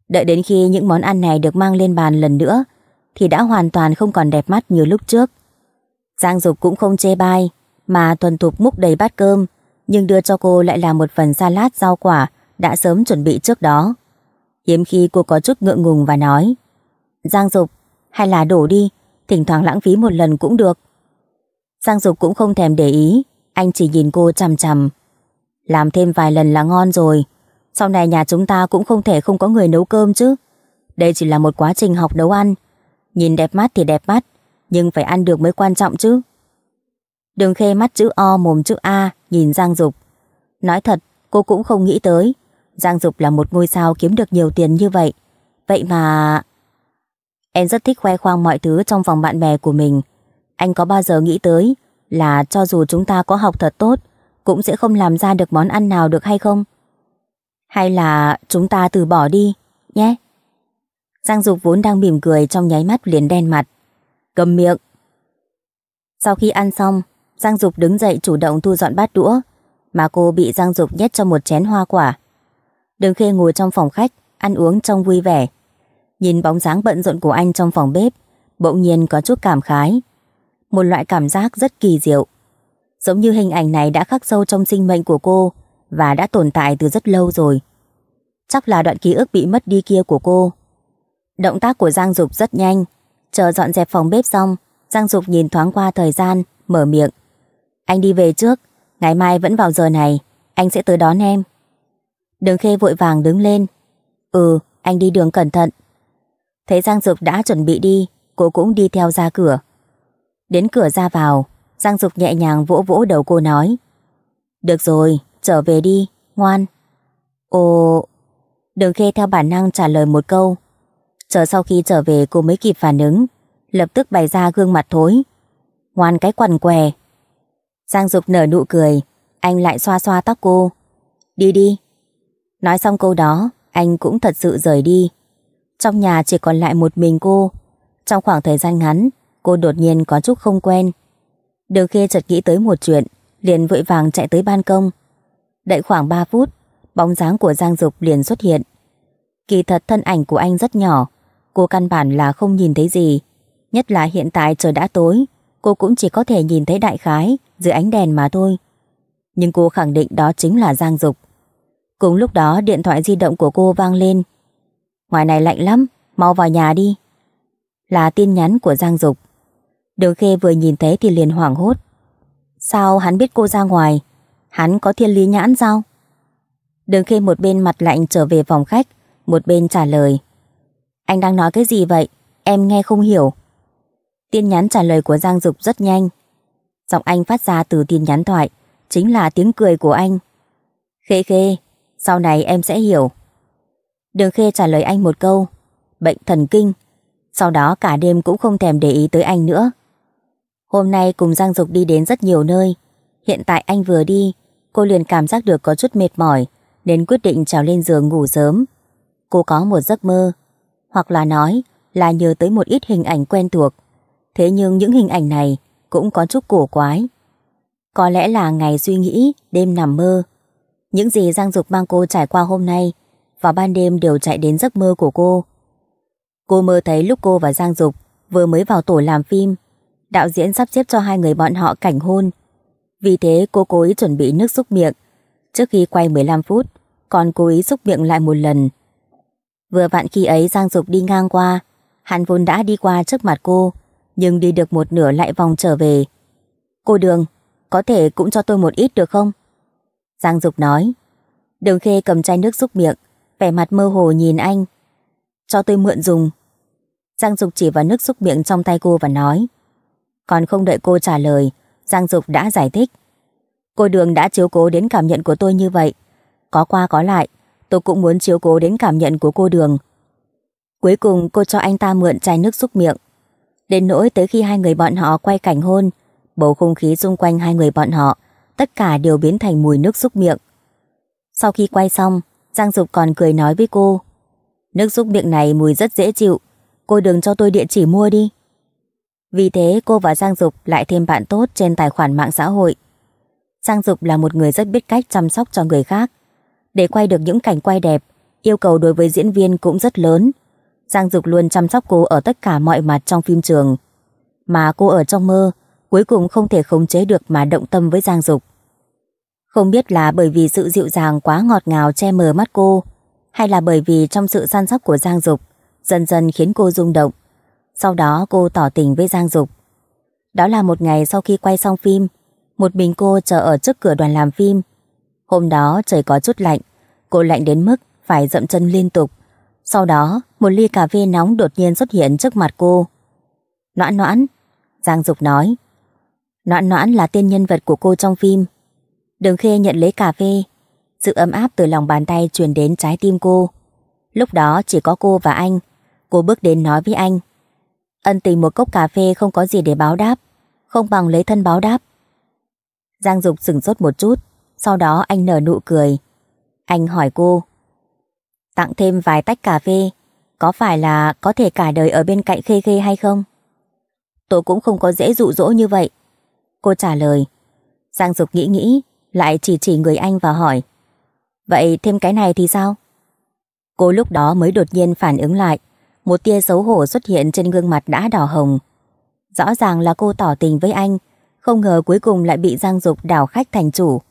[SPEAKER 1] Đợi đến khi những món ăn này được mang lên bàn lần nữa thì đã hoàn toàn không còn đẹp mắt như lúc trước. Giang Dục cũng không chê bai, mà thuần thục múc đầy bát cơm, nhưng đưa cho cô lại là một phần salad rau quả đã sớm chuẩn bị trước đó. Hiếm khi cô có chút ngượng ngùng và nói Giang Dục, hay là đổ đi, thỉnh thoảng lãng phí một lần cũng được. Giang Dục cũng không thèm để ý, anh chỉ nhìn cô chằm chằm. Làm thêm vài lần là ngon rồi, sau này nhà chúng ta cũng không thể không có người nấu cơm chứ. Đây chỉ là một quá trình học nấu ăn. Nhìn đẹp mắt thì đẹp mắt, nhưng phải ăn được mới quan trọng chứ. Đường khê mắt chữ O mồm chữ A nhìn Giang Dục. Nói thật, cô cũng không nghĩ tới. Giang Dục là một ngôi sao kiếm được nhiều tiền như vậy. Vậy mà... Em rất thích khoe khoang mọi thứ trong vòng bạn bè của mình. Anh có bao giờ nghĩ tới là cho dù chúng ta có học thật tốt, cũng sẽ không làm ra được món ăn nào được hay không? Hay là chúng ta từ bỏ đi, nhé? Giang Dục vốn đang mỉm cười trong nháy mắt liền đen mặt. Cầm miệng! Sau khi ăn xong, Giang Dục đứng dậy chủ động thu dọn bát đũa, mà cô bị Giang Dục nhét cho một chén hoa quả. Đường Khê ngồi trong phòng khách, ăn uống trong vui vẻ. Nhìn bóng dáng bận rộn của anh trong phòng bếp, bỗng nhiên có chút cảm khái. Một loại cảm giác rất kỳ diệu. Giống như hình ảnh này đã khắc sâu trong sinh mệnh của cô và đã tồn tại từ rất lâu rồi. Chắc là đoạn ký ức bị mất đi kia của cô. Động tác của Giang Dục rất nhanh, chờ dọn dẹp phòng bếp xong, Giang Dục nhìn thoáng qua thời gian, mở miệng. Anh đi về trước, ngày mai vẫn vào giờ này, anh sẽ tới đón em. Đường Khê vội vàng đứng lên. Ừ, anh đi đường cẩn thận. Thấy Giang Dục đã chuẩn bị đi, cô cũng đi theo ra cửa. Đến cửa ra vào, Giang Dục nhẹ nhàng vỗ vỗ đầu cô nói. Được rồi, trở về đi, ngoan. Ồ... Đường Khê theo bản năng trả lời một câu. Chờ sau khi trở về cô mới kịp phản ứng, lập tức bày ra gương mặt thối. Ngoan cái quằn què, Giang Dục nở nụ cười, anh lại xoa xoa tóc cô. Đi đi. Nói xong câu đó, anh cũng thật sự rời đi. Trong nhà chỉ còn lại một mình cô. Trong khoảng thời gian ngắn, cô đột nhiên có chút không quen. Đôi khi chợt nghĩ tới một chuyện, liền vội vàng chạy tới ban công. Đợi khoảng 3 phút, bóng dáng của Giang Dục liền xuất hiện. Kỳ thật thân ảnh của anh rất nhỏ, cô căn bản là không nhìn thấy gì. Nhất là hiện tại trời đã tối, cô cũng chỉ có thể nhìn thấy đại khái dưới ánh đèn mà thôi. Nhưng cô khẳng định đó chính là Giang Dục. Cùng lúc đó điện thoại di động của cô vang lên. Ngoài này lạnh lắm, mau vào nhà đi. Là tin nhắn của Giang Dục. Đường Khê vừa nhìn thấy thì liền hoảng hốt. Sao hắn biết cô ra ngoài? Hắn có thiên lý nhãn sao? Đường Khê một bên mặt lạnh trở về phòng khách, một bên trả lời. Anh đang nói cái gì vậy? Em nghe không hiểu. Tin nhắn trả lời của Giang Dục rất nhanh. Giọng anh phát ra từ tin nhắn thoại, chính là tiếng cười của anh. Khê khê, sau này em sẽ hiểu. Đường khê trả lời anh một câu, bệnh thần kinh. Sau đó cả đêm cũng không thèm để ý tới anh nữa. Hôm nay cùng Giang Dục đi đến rất nhiều nơi. Hiện tại anh vừa đi, cô liền cảm giác được có chút mệt mỏi, nên quyết định trèo lên giường ngủ sớm. Cô có một giấc mơ, hoặc là nói là nhớ tới một ít hình ảnh quen thuộc. Thế nhưng những hình ảnh này cũng có chút cổ quái. Có lẽ là ngày suy nghĩ, đêm nằm mơ. Những gì Giang Dục mang cô trải qua hôm nay vào ban đêm đều chạy đến giấc mơ của cô. Cô mơ thấy lúc cô và Giang Dục vừa mới vào tổ làm phim, đạo diễn sắp xếp cho hai người bọn họ cảnh hôn. Vì thế cô cố ý chuẩn bị nước xúc miệng. Trước khi quay 15 phút, còn cố ý xúc miệng lại một lần. Vừa vặn khi ấy Giang Dục đi ngang qua, hắn vốn đã đi qua trước mặt cô nhưng đi được một nửa lại vòng trở về. Cô Đường, có thể cũng cho tôi một ít được không? Giang Dục nói. Đường Khê cầm chai nước xúc miệng, vẻ mặt mơ hồ nhìn anh. Cho tôi mượn dùng. Giang Dục chỉ vào nước xúc miệng trong tay cô và nói. Còn không đợi cô trả lời, Giang Dục đã giải thích. Cô Đường đã chiếu cố đến cảm nhận của tôi như vậy. Có qua có lại, tôi cũng muốn chiếu cố đến cảm nhận của cô Đường. Cuối cùng cô cho anh ta mượn chai nước xúc miệng. Đến nỗi tới khi hai người bọn họ quay cảnh hôn, bầu không khí xung quanh hai người bọn họ, tất cả đều biến thành mùi nước xúc miệng. Sau khi quay xong, Giang Dục còn cười nói với cô. Nước xúc miệng này mùi rất dễ chịu, cô đừng cho tôi địa chỉ mua đi. Vì thế cô và Giang Dục lại thêm bạn tốt trên tài khoản mạng xã hội. Giang Dục là một người rất biết cách chăm sóc cho người khác. Để quay được những cảnh quay đẹp, yêu cầu đối với diễn viên cũng rất lớn. Giang Dục luôn chăm sóc cô ở tất cả mọi mặt trong phim trường. Mà cô ở trong mơ, cuối cùng không thể khống chế được mà động tâm với Giang Dục. Không biết là bởi vì sự dịu dàng quá ngọt ngào che mờ mắt cô, hay là bởi vì trong sự săn sóc của Giang Dục, dần dần khiến cô rung động. Sau đó cô tỏ tình với Giang Dục. Đó là một ngày sau khi quay xong phim, một mình cô chờ ở trước cửa đoàn làm phim. Hôm đó trời có chút lạnh, cô lạnh đến mức phải dậm chân liên tục. Sau đó một ly cà phê nóng đột nhiên xuất hiện trước mặt cô. Noãn noãn, Giang Dục nói. Noãn noãn là tên nhân vật của cô trong phim. Đường Khê nhận lấy cà phê. Sự ấm áp từ lòng bàn tay truyền đến trái tim cô. Lúc đó chỉ có cô và anh. Cô bước đến nói với anh. Ân tình một cốc cà phê không có gì để báo đáp. Không bằng lấy thân báo đáp. Giang Dục sừng sốt một chút. Sau đó anh nở nụ cười. Anh hỏi cô. Tặng thêm vài tách cà phê có phải là có thể cả đời ở bên cạnh Khê Khê hay không? Tôi cũng không có dễ dụ dỗ như vậy. Cô trả lời. Giang Dục nghĩ nghĩ, lại chỉ chỉ người anh và hỏi. Vậy thêm cái này thì sao? Cô lúc đó mới đột nhiên phản ứng lại, một tia xấu hổ xuất hiện trên gương mặt đã đỏ hồng. Rõ ràng là cô tỏ tình với anh, không ngờ cuối cùng lại bị Giang Dục đảo khách thành chủ.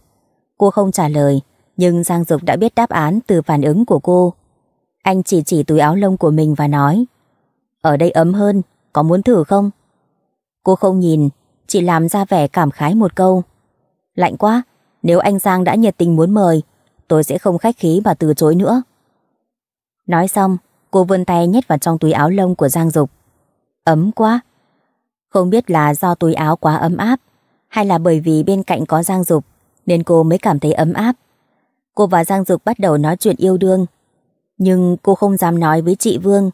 [SPEAKER 1] Cô không trả lời, nhưng Giang Dục đã biết đáp án từ phản ứng của cô. Anh chỉ chỉ túi áo lông của mình và nói Ở đây ấm hơn, có muốn thử không? Cô không nhìn, chỉ làm ra vẻ cảm khái một câu Lạnh quá, nếu anh Giang đã nhiệt tình muốn mời Tôi sẽ không khách khí mà từ chối nữa Nói xong, cô vươn tay nhét vào trong túi áo lông của Giang Dục Ấm quá Không biết là do túi áo quá ấm áp Hay là bởi vì bên cạnh có Giang Dục Nên cô mới cảm thấy ấm áp Cô và Giang Dục bắt đầu nói chuyện yêu đương nhưng cô không dám nói với chị Vương.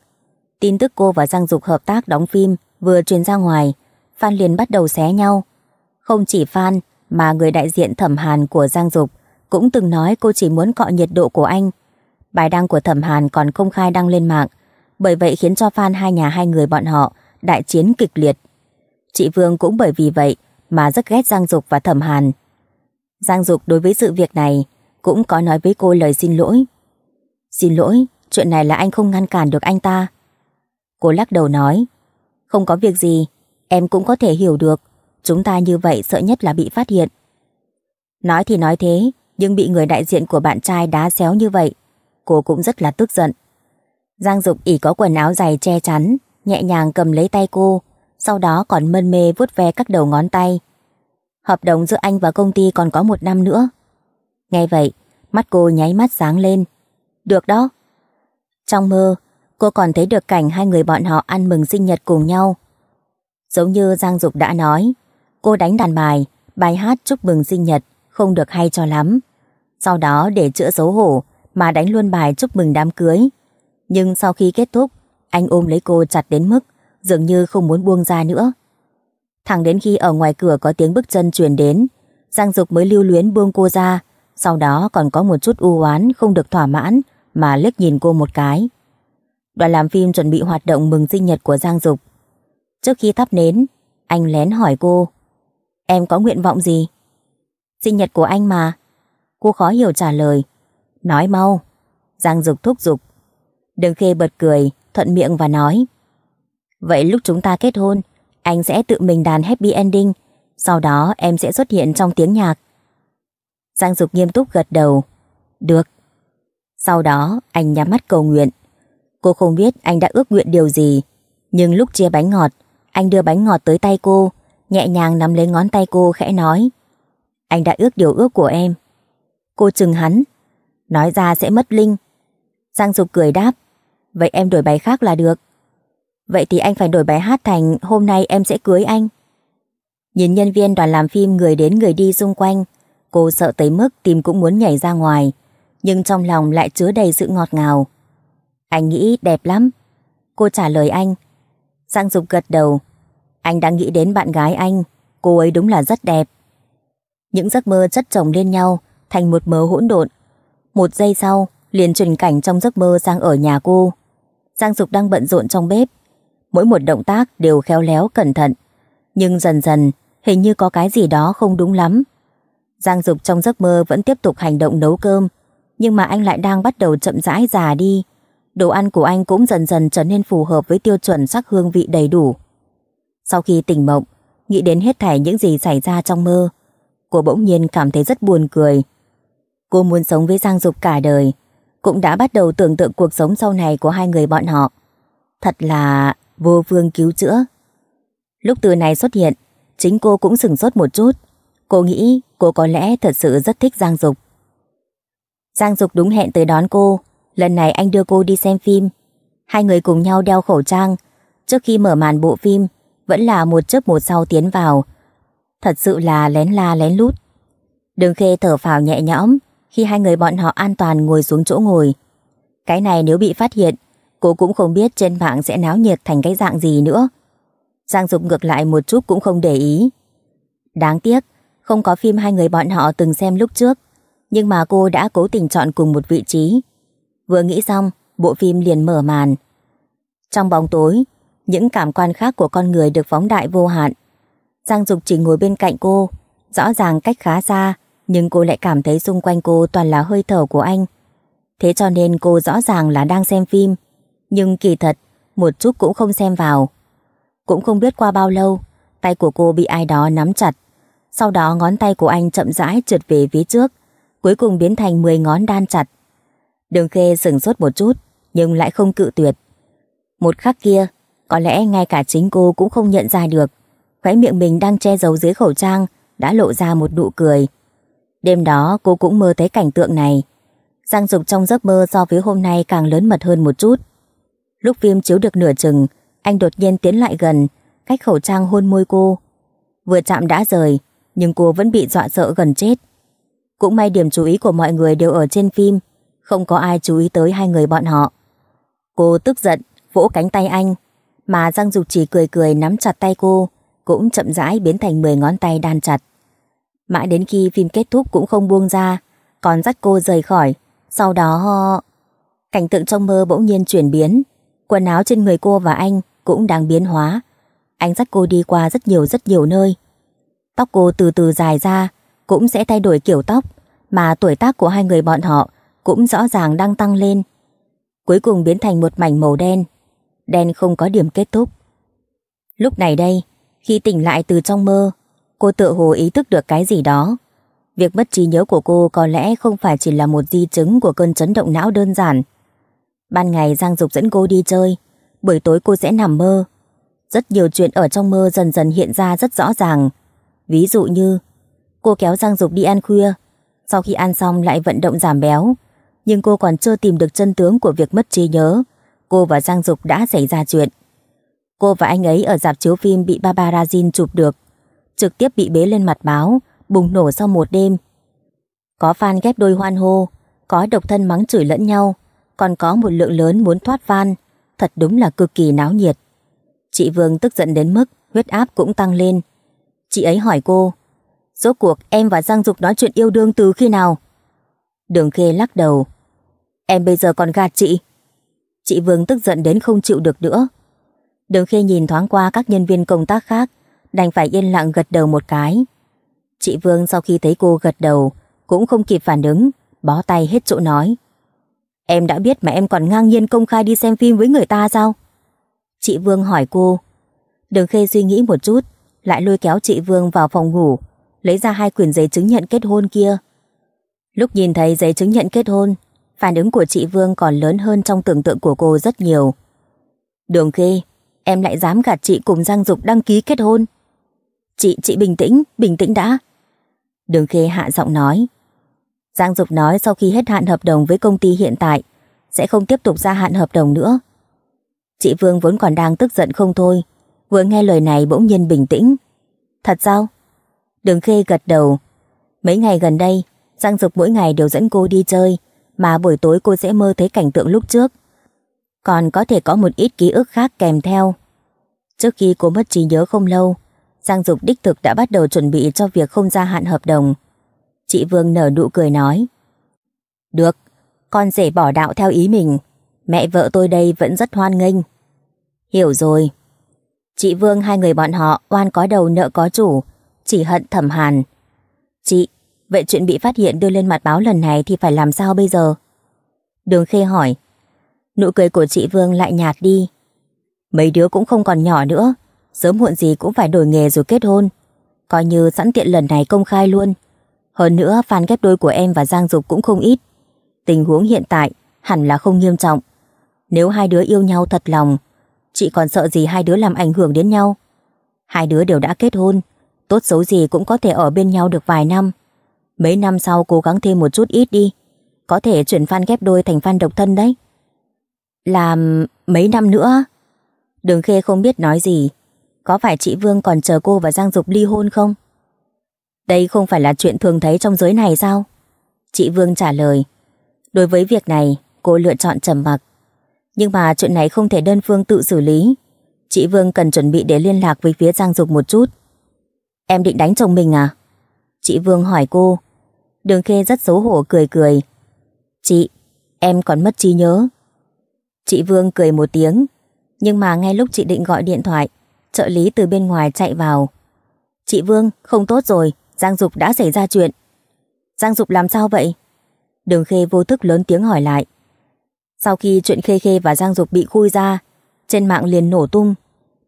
[SPEAKER 1] Tin tức cô và Giang Dục hợp tác đóng phim vừa truyền ra ngoài, Phan liền bắt đầu xé nhau. Không chỉ Phan, mà người đại diện thẩm hàn của Giang Dục cũng từng nói cô chỉ muốn cọ nhiệt độ của anh. Bài đăng của thẩm hàn còn công khai đăng lên mạng, bởi vậy khiến cho fan hai nhà hai người bọn họ đại chiến kịch liệt. Chị Vương cũng bởi vì vậy mà rất ghét Giang Dục và thẩm hàn. Giang Dục đối với sự việc này cũng có nói với cô lời xin lỗi Xin lỗi, chuyện này là anh không ngăn cản được anh ta. Cô lắc đầu nói, không có việc gì, em cũng có thể hiểu được. Chúng ta như vậy sợ nhất là bị phát hiện. Nói thì nói thế, nhưng bị người đại diện của bạn trai đá xéo như vậy, cô cũng rất là tức giận. Giang Dục ỉ có quần áo dày che chắn, nhẹ nhàng cầm lấy tay cô, sau đó còn mân mê vuốt ve các đầu ngón tay. Hợp đồng giữa anh và công ty còn có một năm nữa. Nghe vậy, mắt cô nháy mắt sáng lên, được đó. Trong mơ, cô còn thấy được cảnh hai người bọn họ ăn mừng sinh nhật cùng nhau. Giống như Giang Dục đã nói, cô đánh đàn bài, bài hát chúc mừng sinh nhật, không được hay cho lắm. Sau đó để chữa xấu hổ mà đánh luôn bài chúc mừng đám cưới. Nhưng sau khi kết thúc, anh ôm lấy cô chặt đến mức dường như không muốn buông ra nữa. Thẳng đến khi ở ngoài cửa có tiếng bước chân truyền đến, Giang Dục mới lưu luyến buông cô ra, sau đó còn có một chút u oán không được thỏa mãn mà liếc nhìn cô một cái. Đoàn làm phim chuẩn bị hoạt động mừng sinh nhật của Giang Dục. Trước khi thắp nến, anh lén hỏi cô, em có nguyện vọng gì? Sinh nhật của anh mà. Cô khó hiểu trả lời. Nói mau. Giang Dục thúc giục. Đường Khê bật cười, thuận miệng và nói. Vậy lúc chúng ta kết hôn, anh sẽ tự mình đàn happy ending, sau đó em sẽ xuất hiện trong tiếng nhạc. Giang Dục nghiêm túc gật đầu. Được. Sau đó anh nhắm mắt cầu nguyện. Cô không biết anh đã ước nguyện điều gì. Nhưng lúc chia bánh ngọt, anh đưa bánh ngọt tới tay cô, nhẹ nhàng nắm lấy ngón tay cô khẽ nói. Anh đã ước điều ước của em. Cô chừng hắn. Nói ra sẽ mất linh. Giang Dục cười đáp. Vậy em đổi bài khác là được. Vậy thì anh phải đổi bài hát thành Hôm nay em sẽ cưới anh. Nhìn nhân viên đoàn làm phim người đến người đi xung quanh, cô sợ tới mức tim cũng muốn nhảy ra ngoài nhưng trong lòng lại chứa đầy sự ngọt ngào. Anh nghĩ đẹp lắm. Cô trả lời anh. Giang Dục gật đầu. Anh đã nghĩ đến bạn gái anh, cô ấy đúng là rất đẹp. Những giấc mơ chất chồng lên nhau thành một mớ hỗn độn. Một giây sau, liền chuyển cảnh trong giấc mơ sang ở nhà cô. Giang Dục đang bận rộn trong bếp. Mỗi một động tác đều khéo léo cẩn thận. Nhưng dần dần, hình như có cái gì đó không đúng lắm. Giang Dục trong giấc mơ vẫn tiếp tục hành động nấu cơm, nhưng mà anh lại đang bắt đầu chậm rãi già đi. Đồ ăn của anh cũng dần dần trở nên phù hợp với tiêu chuẩn sắc hương vị đầy đủ. Sau khi tỉnh mộng, nghĩ đến hết thảy những gì xảy ra trong mơ, cô bỗng nhiên cảm thấy rất buồn cười. Cô muốn sống với Giang Dục cả đời, cũng đã bắt đầu tưởng tượng cuộc sống sau này của hai người bọn họ. Thật là vô phương cứu chữa. Lúc từ này xuất hiện, chính cô cũng sừng sốt một chút. Cô nghĩ cô có lẽ thật sự rất thích Giang Dục. Giang Dục đúng hẹn tới đón cô, lần này anh đưa cô đi xem phim. Hai người cùng nhau đeo khẩu trang, trước khi mở màn bộ phim, vẫn là một chớp một sau tiến vào. Thật sự là lén la lén lút. Đường Khê thở phào nhẹ nhõm khi hai người bọn họ an toàn ngồi xuống chỗ ngồi. Cái này nếu bị phát hiện, cô cũng không biết trên mạng sẽ náo nhiệt thành cái dạng gì nữa. Giang Dục ngược lại một chút cũng không để ý. Đáng tiếc, không có phim hai người bọn họ từng xem lúc trước nhưng mà cô đã cố tình chọn cùng một vị trí. Vừa nghĩ xong, bộ phim liền mở màn. Trong bóng tối, những cảm quan khác của con người được phóng đại vô hạn. Giang Dục chỉ ngồi bên cạnh cô, rõ ràng cách khá xa, nhưng cô lại cảm thấy xung quanh cô toàn là hơi thở của anh. Thế cho nên cô rõ ràng là đang xem phim, nhưng kỳ thật, một chút cũng không xem vào. Cũng không biết qua bao lâu, tay của cô bị ai đó nắm chặt. Sau đó ngón tay của anh chậm rãi trượt về phía trước, cuối cùng biến thành 10 ngón đan chặt. Đường khê sừng sốt một chút, nhưng lại không cự tuyệt. Một khắc kia, có lẽ ngay cả chính cô cũng không nhận ra được. Khóe miệng mình đang che giấu dưới khẩu trang, đã lộ ra một nụ cười. Đêm đó cô cũng mơ thấy cảnh tượng này. Giang dục trong giấc mơ so với hôm nay càng lớn mật hơn một chút. Lúc phim chiếu được nửa chừng, anh đột nhiên tiến lại gần, cách khẩu trang hôn môi cô. Vừa chạm đã rời, nhưng cô vẫn bị dọa sợ gần chết. Cũng may điểm chú ý của mọi người đều ở trên phim, không có ai chú ý tới hai người bọn họ. Cô tức giận, vỗ cánh tay anh, mà Giang Dục chỉ cười cười nắm chặt tay cô, cũng chậm rãi biến thành 10 ngón tay đan chặt. Mãi đến khi phim kết thúc cũng không buông ra, còn dắt cô rời khỏi, sau đó... Cảnh tượng trong mơ bỗng nhiên chuyển biến, quần áo trên người cô và anh cũng đang biến hóa. Anh dắt cô đi qua rất nhiều rất nhiều nơi. Tóc cô từ từ dài ra, cũng sẽ thay đổi kiểu tóc, mà tuổi tác của hai người bọn họ cũng rõ ràng đang tăng lên. Cuối cùng biến thành một mảnh màu đen, đen không có điểm kết thúc. Lúc này đây, khi tỉnh lại từ trong mơ, cô tự hồ ý thức được cái gì đó. Việc mất trí nhớ của cô có lẽ không phải chỉ là một di chứng của cơn chấn động não đơn giản. Ban ngày Giang Dục dẫn cô đi chơi, buổi tối cô sẽ nằm mơ. Rất nhiều chuyện ở trong mơ dần dần hiện ra rất rõ ràng. Ví dụ như Cô kéo Giang Dục đi ăn khuya, sau khi ăn xong lại vận động giảm béo. Nhưng cô còn chưa tìm được chân tướng của việc mất trí nhớ. Cô và Giang Dục đã xảy ra chuyện. Cô và anh ấy ở dạp chiếu phim bị Babarazin chụp được, trực tiếp bị bế lên mặt báo, bùng nổ sau một đêm. Có fan ghép đôi hoan hô, có độc thân mắng chửi lẫn nhau, còn có một lượng lớn muốn thoát van, thật đúng là cực kỳ náo nhiệt. Chị Vương tức giận đến mức huyết áp cũng tăng lên. Chị ấy hỏi cô, Rốt cuộc em và Giang Dục nói chuyện yêu đương từ khi nào? Đường Khê lắc đầu. Em bây giờ còn gạt chị. Chị Vương tức giận đến không chịu được nữa. Đường Khê nhìn thoáng qua các nhân viên công tác khác, đành phải yên lặng gật đầu một cái. Chị Vương sau khi thấy cô gật đầu, cũng không kịp phản ứng, bó tay hết chỗ nói. Em đã biết mà em còn ngang nhiên công khai đi xem phim với người ta sao? Chị Vương hỏi cô. Đường Khê suy nghĩ một chút, lại lôi kéo chị Vương vào phòng ngủ, lấy ra hai quyển giấy chứng nhận kết hôn kia. Lúc nhìn thấy giấy chứng nhận kết hôn, phản ứng của chị Vương còn lớn hơn trong tưởng tượng của cô rất nhiều. Đường khi, em lại dám gạt chị cùng Giang Dục đăng ký kết hôn. Chị, chị bình tĩnh, bình tĩnh đã. Đường khê hạ giọng nói. Giang Dục nói sau khi hết hạn hợp đồng với công ty hiện tại, sẽ không tiếp tục gia hạn hợp đồng nữa. Chị Vương vốn còn đang tức giận không thôi, vừa nghe lời này bỗng nhiên bình tĩnh. Thật sao? Đường Khê gật đầu. Mấy ngày gần đây, Giang Dục mỗi ngày đều dẫn cô đi chơi, mà buổi tối cô sẽ mơ thấy cảnh tượng lúc trước. Còn có thể có một ít ký ức khác kèm theo. Trước khi cô mất trí nhớ không lâu, Giang Dục đích thực đã bắt đầu chuẩn bị cho việc không gia hạn hợp đồng. Chị Vương nở nụ cười nói. Được, con sẽ bỏ đạo theo ý mình. Mẹ vợ tôi đây vẫn rất hoan nghênh. Hiểu rồi. Chị Vương hai người bọn họ oan có đầu nợ có chủ, chỉ hận thẩm hàn. Chị, vậy chuyện bị phát hiện đưa lên mặt báo lần này thì phải làm sao bây giờ? Đường Khê hỏi. Nụ cười của chị Vương lại nhạt đi. Mấy đứa cũng không còn nhỏ nữa, sớm muộn gì cũng phải đổi nghề rồi kết hôn. Coi như sẵn tiện lần này công khai luôn. Hơn nữa, fan ghép đôi của em và Giang Dục cũng không ít. Tình huống hiện tại hẳn là không nghiêm trọng. Nếu hai đứa yêu nhau thật lòng, chị còn sợ gì hai đứa làm ảnh hưởng đến nhau. Hai đứa đều đã kết hôn, tốt xấu gì cũng có thể ở bên nhau được vài năm. Mấy năm sau cố gắng thêm một chút ít đi, có thể chuyển fan ghép đôi thành fan độc thân đấy. Làm mấy năm nữa? Đường Khê không biết nói gì. Có phải chị Vương còn chờ cô và Giang Dục ly hôn không? Đây không phải là chuyện thường thấy trong giới này sao? Chị Vương trả lời. Đối với việc này, cô lựa chọn trầm mặc. Nhưng mà chuyện này không thể đơn phương tự xử lý. Chị Vương cần chuẩn bị để liên lạc với phía Giang Dục một chút. Em định đánh chồng mình à? Chị Vương hỏi cô. Đường Khê rất xấu hổ cười cười. Chị, em còn mất trí nhớ. Chị Vương cười một tiếng. Nhưng mà ngay lúc chị định gọi điện thoại, trợ lý từ bên ngoài chạy vào. Chị Vương, không tốt rồi, Giang Dục đã xảy ra chuyện. Giang Dục làm sao vậy? Đường Khê vô thức lớn tiếng hỏi lại. Sau khi chuyện Khê Khê và Giang Dục bị khui ra, trên mạng liền nổ tung.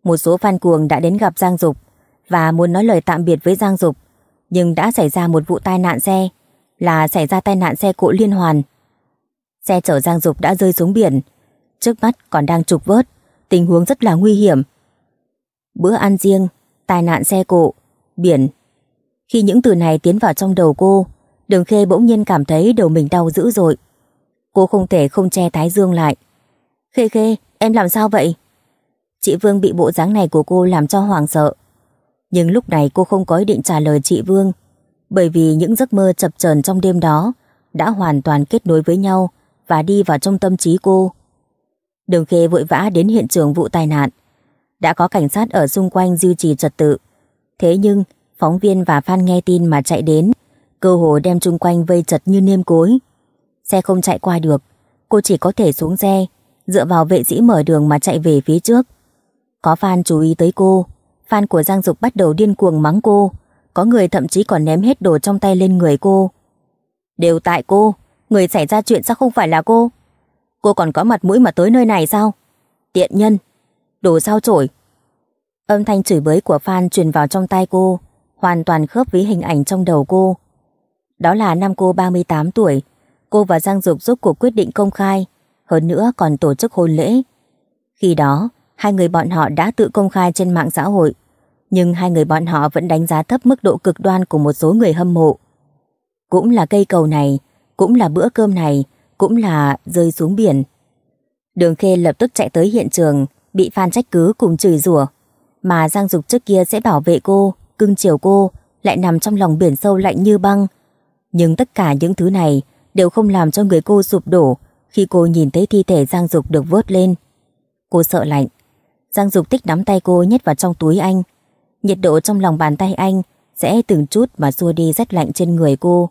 [SPEAKER 1] Một số fan cuồng đã đến gặp Giang Dục, và muốn nói lời tạm biệt với Giang Dục, nhưng đã xảy ra một vụ tai nạn xe, là xảy ra tai nạn xe cộ liên hoàn. Xe chở Giang Dục đã rơi xuống biển, trước mắt còn đang trục vớt, tình huống rất là nguy hiểm. Bữa ăn riêng, tai nạn xe cộ, biển. Khi những từ này tiến vào trong đầu cô, Đường Khê bỗng nhiên cảm thấy đầu mình đau dữ dội. Cô không thể không che Thái Dương lại. Khê Khê, em làm sao vậy? Chị Vương bị bộ dáng này của cô làm cho hoảng sợ. Nhưng lúc này cô không có ý định trả lời chị Vương bởi vì những giấc mơ chập chờn trong đêm đó đã hoàn toàn kết nối với nhau và đi vào trong tâm trí cô. Đường Khê vội vã đến hiện trường vụ tai nạn. Đã có cảnh sát ở xung quanh duy trì trật tự. Thế nhưng, phóng viên và fan nghe tin mà chạy đến, cơ hồ đem chung quanh vây chật như nêm cối. Xe không chạy qua được, cô chỉ có thể xuống xe, dựa vào vệ sĩ mở đường mà chạy về phía trước. Có fan chú ý tới cô, fan của Giang Dục bắt đầu điên cuồng mắng cô. Có người thậm chí còn ném hết đồ trong tay lên người cô. Đều tại cô, người xảy ra chuyện sao không phải là cô? Cô còn có mặt mũi mà tới nơi này sao? Tiện nhân, đồ sao trổi. Âm thanh chửi bới của fan truyền vào trong tay cô, hoàn toàn khớp với hình ảnh trong đầu cô. Đó là năm cô 38 tuổi, cô và Giang Dục giúp cuộc quyết định công khai, hơn nữa còn tổ chức hôn lễ. Khi đó, hai người bọn họ đã tự công khai trên mạng xã hội nhưng hai người bọn họ vẫn đánh giá thấp mức độ cực đoan của một số người hâm mộ. Cũng là cây cầu này, cũng là bữa cơm này, cũng là rơi xuống biển. Đường Khê lập tức chạy tới hiện trường, bị phan trách cứ cùng chửi rủa. Mà Giang Dục trước kia sẽ bảo vệ cô, cưng chiều cô, lại nằm trong lòng biển sâu lạnh như băng. Nhưng tất cả những thứ này đều không làm cho người cô sụp đổ khi cô nhìn thấy thi thể Giang Dục được vớt lên. Cô sợ lạnh. Giang Dục tích nắm tay cô nhét vào trong túi anh, nhiệt độ trong lòng bàn tay anh sẽ từng chút mà xua đi rét lạnh trên người cô.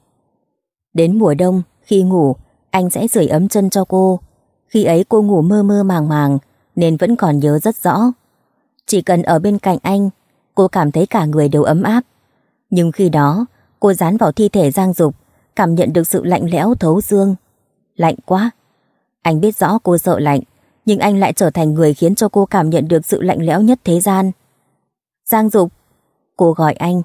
[SPEAKER 1] Đến mùa đông, khi ngủ, anh sẽ sưởi ấm chân cho cô. Khi ấy cô ngủ mơ mơ màng màng, nên vẫn còn nhớ rất rõ. Chỉ cần ở bên cạnh anh, cô cảm thấy cả người đều ấm áp. Nhưng khi đó, cô dán vào thi thể Giang Dục, cảm nhận được sự lạnh lẽo thấu xương. Lạnh quá. Anh biết rõ cô sợ lạnh, nhưng anh lại trở thành người khiến cho cô cảm nhận được sự lạnh lẽo nhất thế gian. Giang Dục. Cô gọi anh.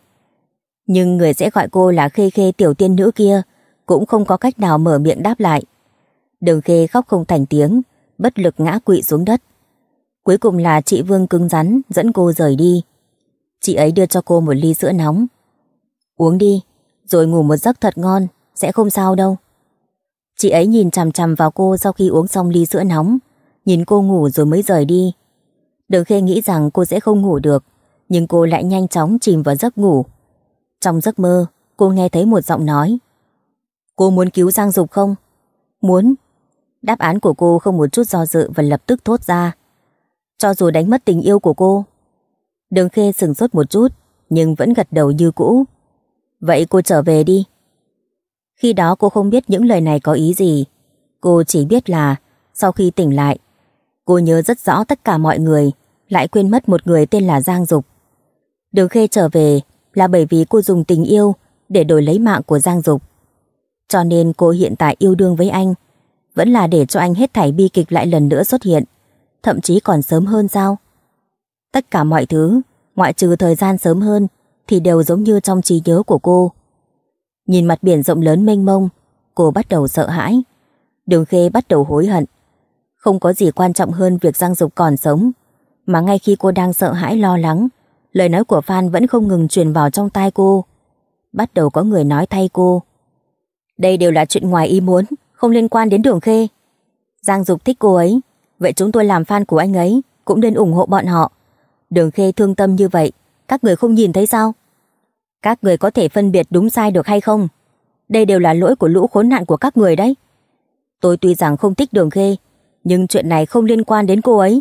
[SPEAKER 1] Nhưng người sẽ gọi cô là Khê Khê tiểu tiên nữ kia, cũng không có cách nào mở miệng đáp lại. Đường Khê khóc không thành tiếng, bất lực ngã quỵ xuống đất. Cuối cùng là chị Vương cứng rắn dẫn cô rời đi. Chị ấy đưa cho cô một ly sữa nóng. Uống đi, rồi ngủ một giấc thật ngon, sẽ không sao đâu. Chị ấy nhìn chằm chằm vào cô sau khi uống xong ly sữa nóng, nhìn cô ngủ rồi mới rời đi. Đường Khê nghĩ rằng cô sẽ không ngủ được, nhưng cô lại nhanh chóng chìm vào giấc ngủ. Trong giấc mơ, cô nghe thấy một giọng nói. Cô muốn cứu Giang Dục không? Muốn. Đáp án của cô không một chút do dự và lập tức thốt ra. Cho dù đánh mất tình yêu của cô. Đường Khê sừng sốt một chút, nhưng vẫn gật đầu như cũ. Vậy cô trở về đi. Khi đó cô không biết những lời này có ý gì. Cô chỉ biết là sau khi tỉnh lại, cô nhớ rất rõ tất cả mọi người, lại quên mất một người tên là Giang Dục. Đường Khê trở về là bởi vì cô dùng tình yêu để đổi lấy mạng của Giang Dục. Cho nên cô hiện tại yêu đương với anh, vẫn là để cho anh hết thảy bi kịch lại lần nữa xuất hiện, thậm chí còn sớm hơn sao? Tất cả mọi thứ, ngoại trừ thời gian sớm hơn, thì đều giống như trong trí nhớ của cô. Nhìn mặt biển rộng lớn mênh mông, cô bắt đầu sợ hãi. Đường Khê bắt đầu hối hận. Không có gì quan trọng hơn việc Giang Dục còn sống, mà ngay khi cô đang sợ hãi lo lắng, Lời nói của Phan vẫn không ngừng truyền vào trong tai cô. Bắt đầu có người nói thay cô. Đây đều là chuyện ngoài ý muốn, không liên quan đến Đường Khê. Giang Dục thích cô ấy, vậy chúng tôi làm fan của anh ấy, cũng nên ủng hộ bọn họ. Đường Khê thương tâm như vậy, các người không nhìn thấy sao? Các người có thể phân biệt đúng sai được hay không? Đây đều là lỗi của lũ khốn nạn của các người đấy. Tôi tuy rằng không thích Đường Khê, nhưng chuyện này không liên quan đến cô ấy.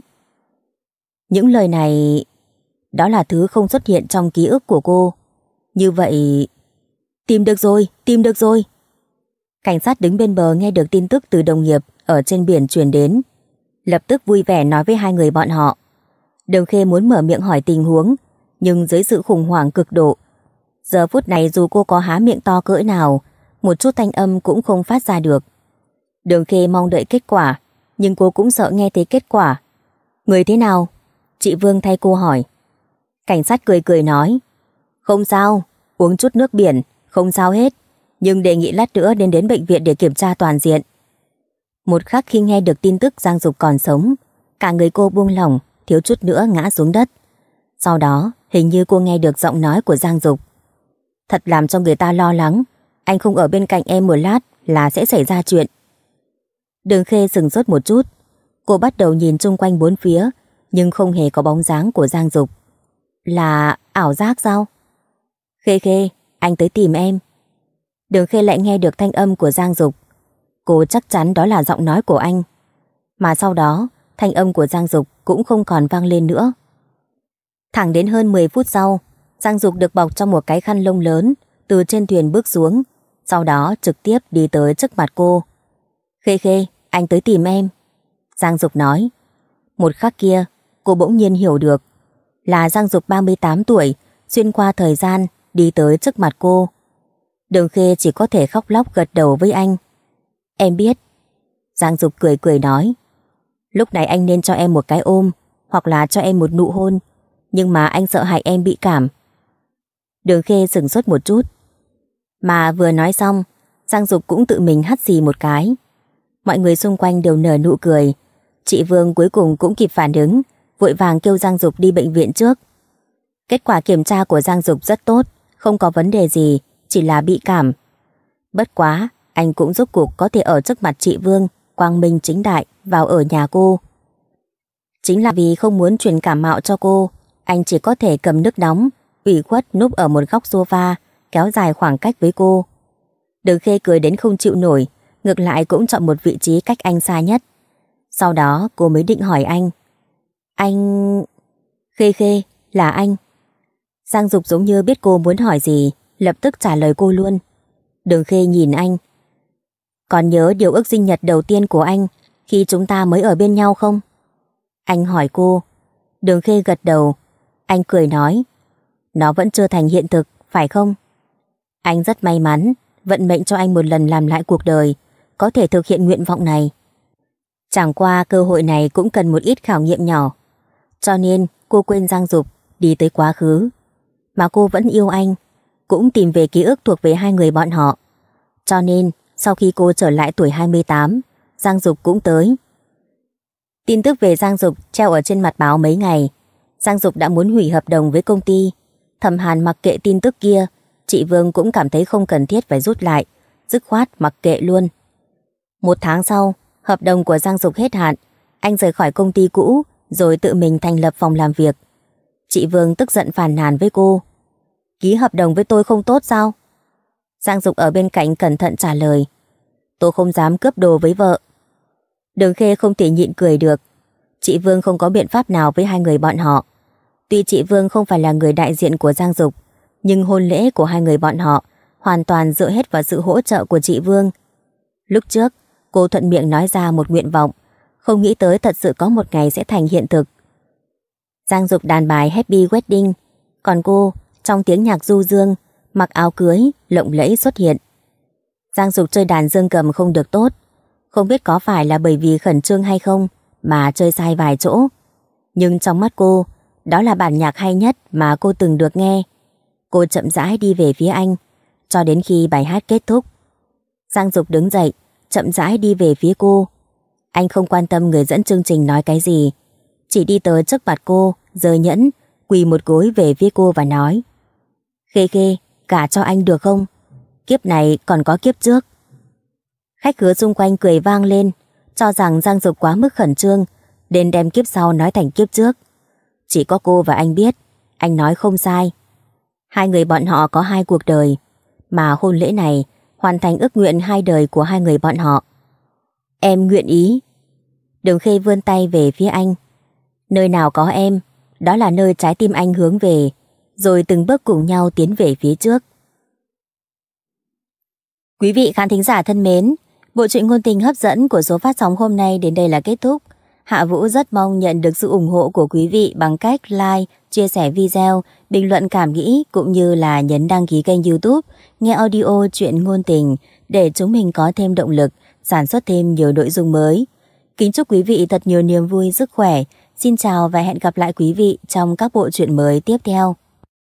[SPEAKER 1] Những lời này đó là thứ không xuất hiện trong ký ức của cô. Như vậy... Tìm được rồi, tìm được rồi. Cảnh sát đứng bên bờ nghe được tin tức từ đồng nghiệp ở trên biển truyền đến. Lập tức vui vẻ nói với hai người bọn họ. Đường Khê muốn mở miệng hỏi tình huống, nhưng dưới sự khủng hoảng cực độ. Giờ phút này dù cô có há miệng to cỡ nào, một chút thanh âm cũng không phát ra được. Đường Khê mong đợi kết quả, nhưng cô cũng sợ nghe thấy kết quả. Người thế nào? Chị Vương thay cô hỏi. Cảnh sát cười cười nói. Không sao, uống chút nước biển, không sao hết. Nhưng đề nghị lát nữa đến đến bệnh viện để kiểm tra toàn diện. Một khắc khi nghe được tin tức Giang Dục còn sống, cả người cô buông lỏng, thiếu chút nữa ngã xuống đất. Sau đó, hình như cô nghe được giọng nói của Giang Dục. Thật làm cho người ta lo lắng, anh không ở bên cạnh em một lát là sẽ xảy ra chuyện. Đường Khê sừng sốt một chút, cô bắt đầu nhìn chung quanh bốn phía, nhưng không hề có bóng dáng của Giang Dục. Là ảo giác sao? Khê khê, anh tới tìm em. Đường khê lại nghe được thanh âm của Giang Dục. Cô chắc chắn đó là giọng nói của anh. Mà sau đó, thanh âm của Giang Dục cũng không còn vang lên nữa. Thẳng đến hơn 10 phút sau, Giang Dục được bọc trong một cái khăn lông lớn, từ trên thuyền bước xuống, sau đó trực tiếp đi tới trước mặt cô. Khê khê, anh tới tìm em. Giang Dục nói. Một khắc kia, cô bỗng nhiên hiểu được là Giang Dục 38 tuổi, xuyên qua thời gian, đi tới trước mặt cô. Đường Khê chỉ có thể khóc lóc gật đầu với anh. Em biết. Giang Dục cười cười nói. Lúc này anh nên cho em một cái ôm, hoặc là cho em một nụ hôn, nhưng mà anh sợ hại em bị cảm. Đường Khê sừng sốt một chút. Mà vừa nói xong, Giang Dục cũng tự mình hắt xì một cái. Mọi người xung quanh đều nở nụ cười. Chị Vương cuối cùng cũng kịp phản ứng, vội vàng kêu Giang Dục đi bệnh viện trước. Kết quả kiểm tra của Giang Dục rất tốt, không có vấn đề gì, chỉ là bị cảm. Bất quá, anh cũng giúp cuộc có thể ở trước mặt chị Vương, Quang Minh chính đại, vào ở nhà cô. Chính là vì không muốn truyền cảm mạo cho cô, anh chỉ có thể cầm nước nóng, ủy khuất núp ở một góc sofa, kéo dài khoảng cách với cô. Đường Khê cười đến không chịu nổi, ngược lại cũng chọn một vị trí cách anh xa nhất. Sau đó cô mới định hỏi anh. Anh... Khê khê, là anh. Giang Dục giống như biết cô muốn hỏi gì, lập tức trả lời cô luôn. Đường khê nhìn anh. Còn nhớ điều ước sinh nhật đầu tiên của anh khi chúng ta mới ở bên nhau không? Anh hỏi cô. Đường khê gật đầu. Anh cười nói. Nó vẫn chưa thành hiện thực, phải không? Anh rất may mắn, vận mệnh cho anh một lần làm lại cuộc đời, có thể thực hiện nguyện vọng này. Chẳng qua cơ hội này cũng cần một ít khảo nghiệm nhỏ. Cho nên cô quên Giang Dục đi tới quá khứ. Mà cô vẫn yêu anh, cũng tìm về ký ức thuộc về hai người bọn họ. Cho nên sau khi cô trở lại tuổi 28, Giang Dục cũng tới. Tin tức về Giang Dục treo ở trên mặt báo mấy ngày. Giang Dục đã muốn hủy hợp đồng với công ty. Thẩm Hàn mặc kệ tin tức kia, chị Vương cũng cảm thấy không cần thiết phải rút lại, dứt khoát mặc kệ luôn. Một tháng sau, hợp đồng của Giang Dục hết hạn, anh rời khỏi công ty cũ rồi tự mình thành lập phòng làm việc. Chị Vương tức giận phản nàn với cô. Ký hợp đồng với tôi không tốt sao? Giang Dục ở bên cạnh cẩn thận trả lời. Tôi không dám cướp đồ với vợ. Đường Khê không thể nhịn cười được. Chị Vương không có biện pháp nào với hai người bọn họ. Tuy chị Vương không phải là người đại diện của Giang Dục, nhưng hôn lễ của hai người bọn họ hoàn toàn dựa hết vào sự hỗ trợ của chị Vương. Lúc trước, cô thuận miệng nói ra một nguyện vọng không nghĩ tới thật sự có một ngày sẽ thành hiện thực. Giang Dục đàn bài Happy Wedding, còn cô, trong tiếng nhạc du dương, mặc áo cưới, lộng lẫy xuất hiện. Giang Dục chơi đàn dương cầm không được tốt, không biết có phải là bởi vì khẩn trương hay không mà chơi sai vài chỗ. Nhưng trong mắt cô, đó là bản nhạc hay nhất mà cô từng được nghe. Cô chậm rãi đi về phía anh, cho đến khi bài hát kết thúc. Giang Dục đứng dậy, chậm rãi đi về phía cô, anh không quan tâm người dẫn chương trình nói cái gì. Chỉ đi tới trước mặt cô, giơ nhẫn, quỳ một gối về phía cô và nói. Khê khê, cả cho anh được không? Kiếp này còn có kiếp trước. Khách khứa xung quanh cười vang lên, cho rằng Giang Dục quá mức khẩn trương, nên đem kiếp sau nói thành kiếp trước. Chỉ có cô và anh biết, anh nói không sai. Hai người bọn họ có hai cuộc đời, mà hôn lễ này hoàn thành ước nguyện hai đời của hai người bọn họ. Em nguyện ý. Đường Khê vươn tay về phía anh. Nơi nào có em, đó là nơi trái tim anh hướng về, rồi từng bước cùng nhau tiến về phía trước. Quý vị khán thính giả thân mến, bộ truyện ngôn tình hấp dẫn của số phát sóng hôm nay đến đây là kết thúc. Hạ Vũ rất mong nhận được sự ủng hộ của quý vị bằng cách like, chia sẻ video, bình luận cảm nghĩ cũng như là nhấn đăng ký kênh youtube, nghe audio chuyện ngôn tình để chúng mình có thêm động lực sản xuất thêm nhiều nội dung mới. Kính chúc quý vị thật nhiều niềm vui, sức khỏe. Xin chào và hẹn gặp lại quý vị trong các bộ truyện mới tiếp theo.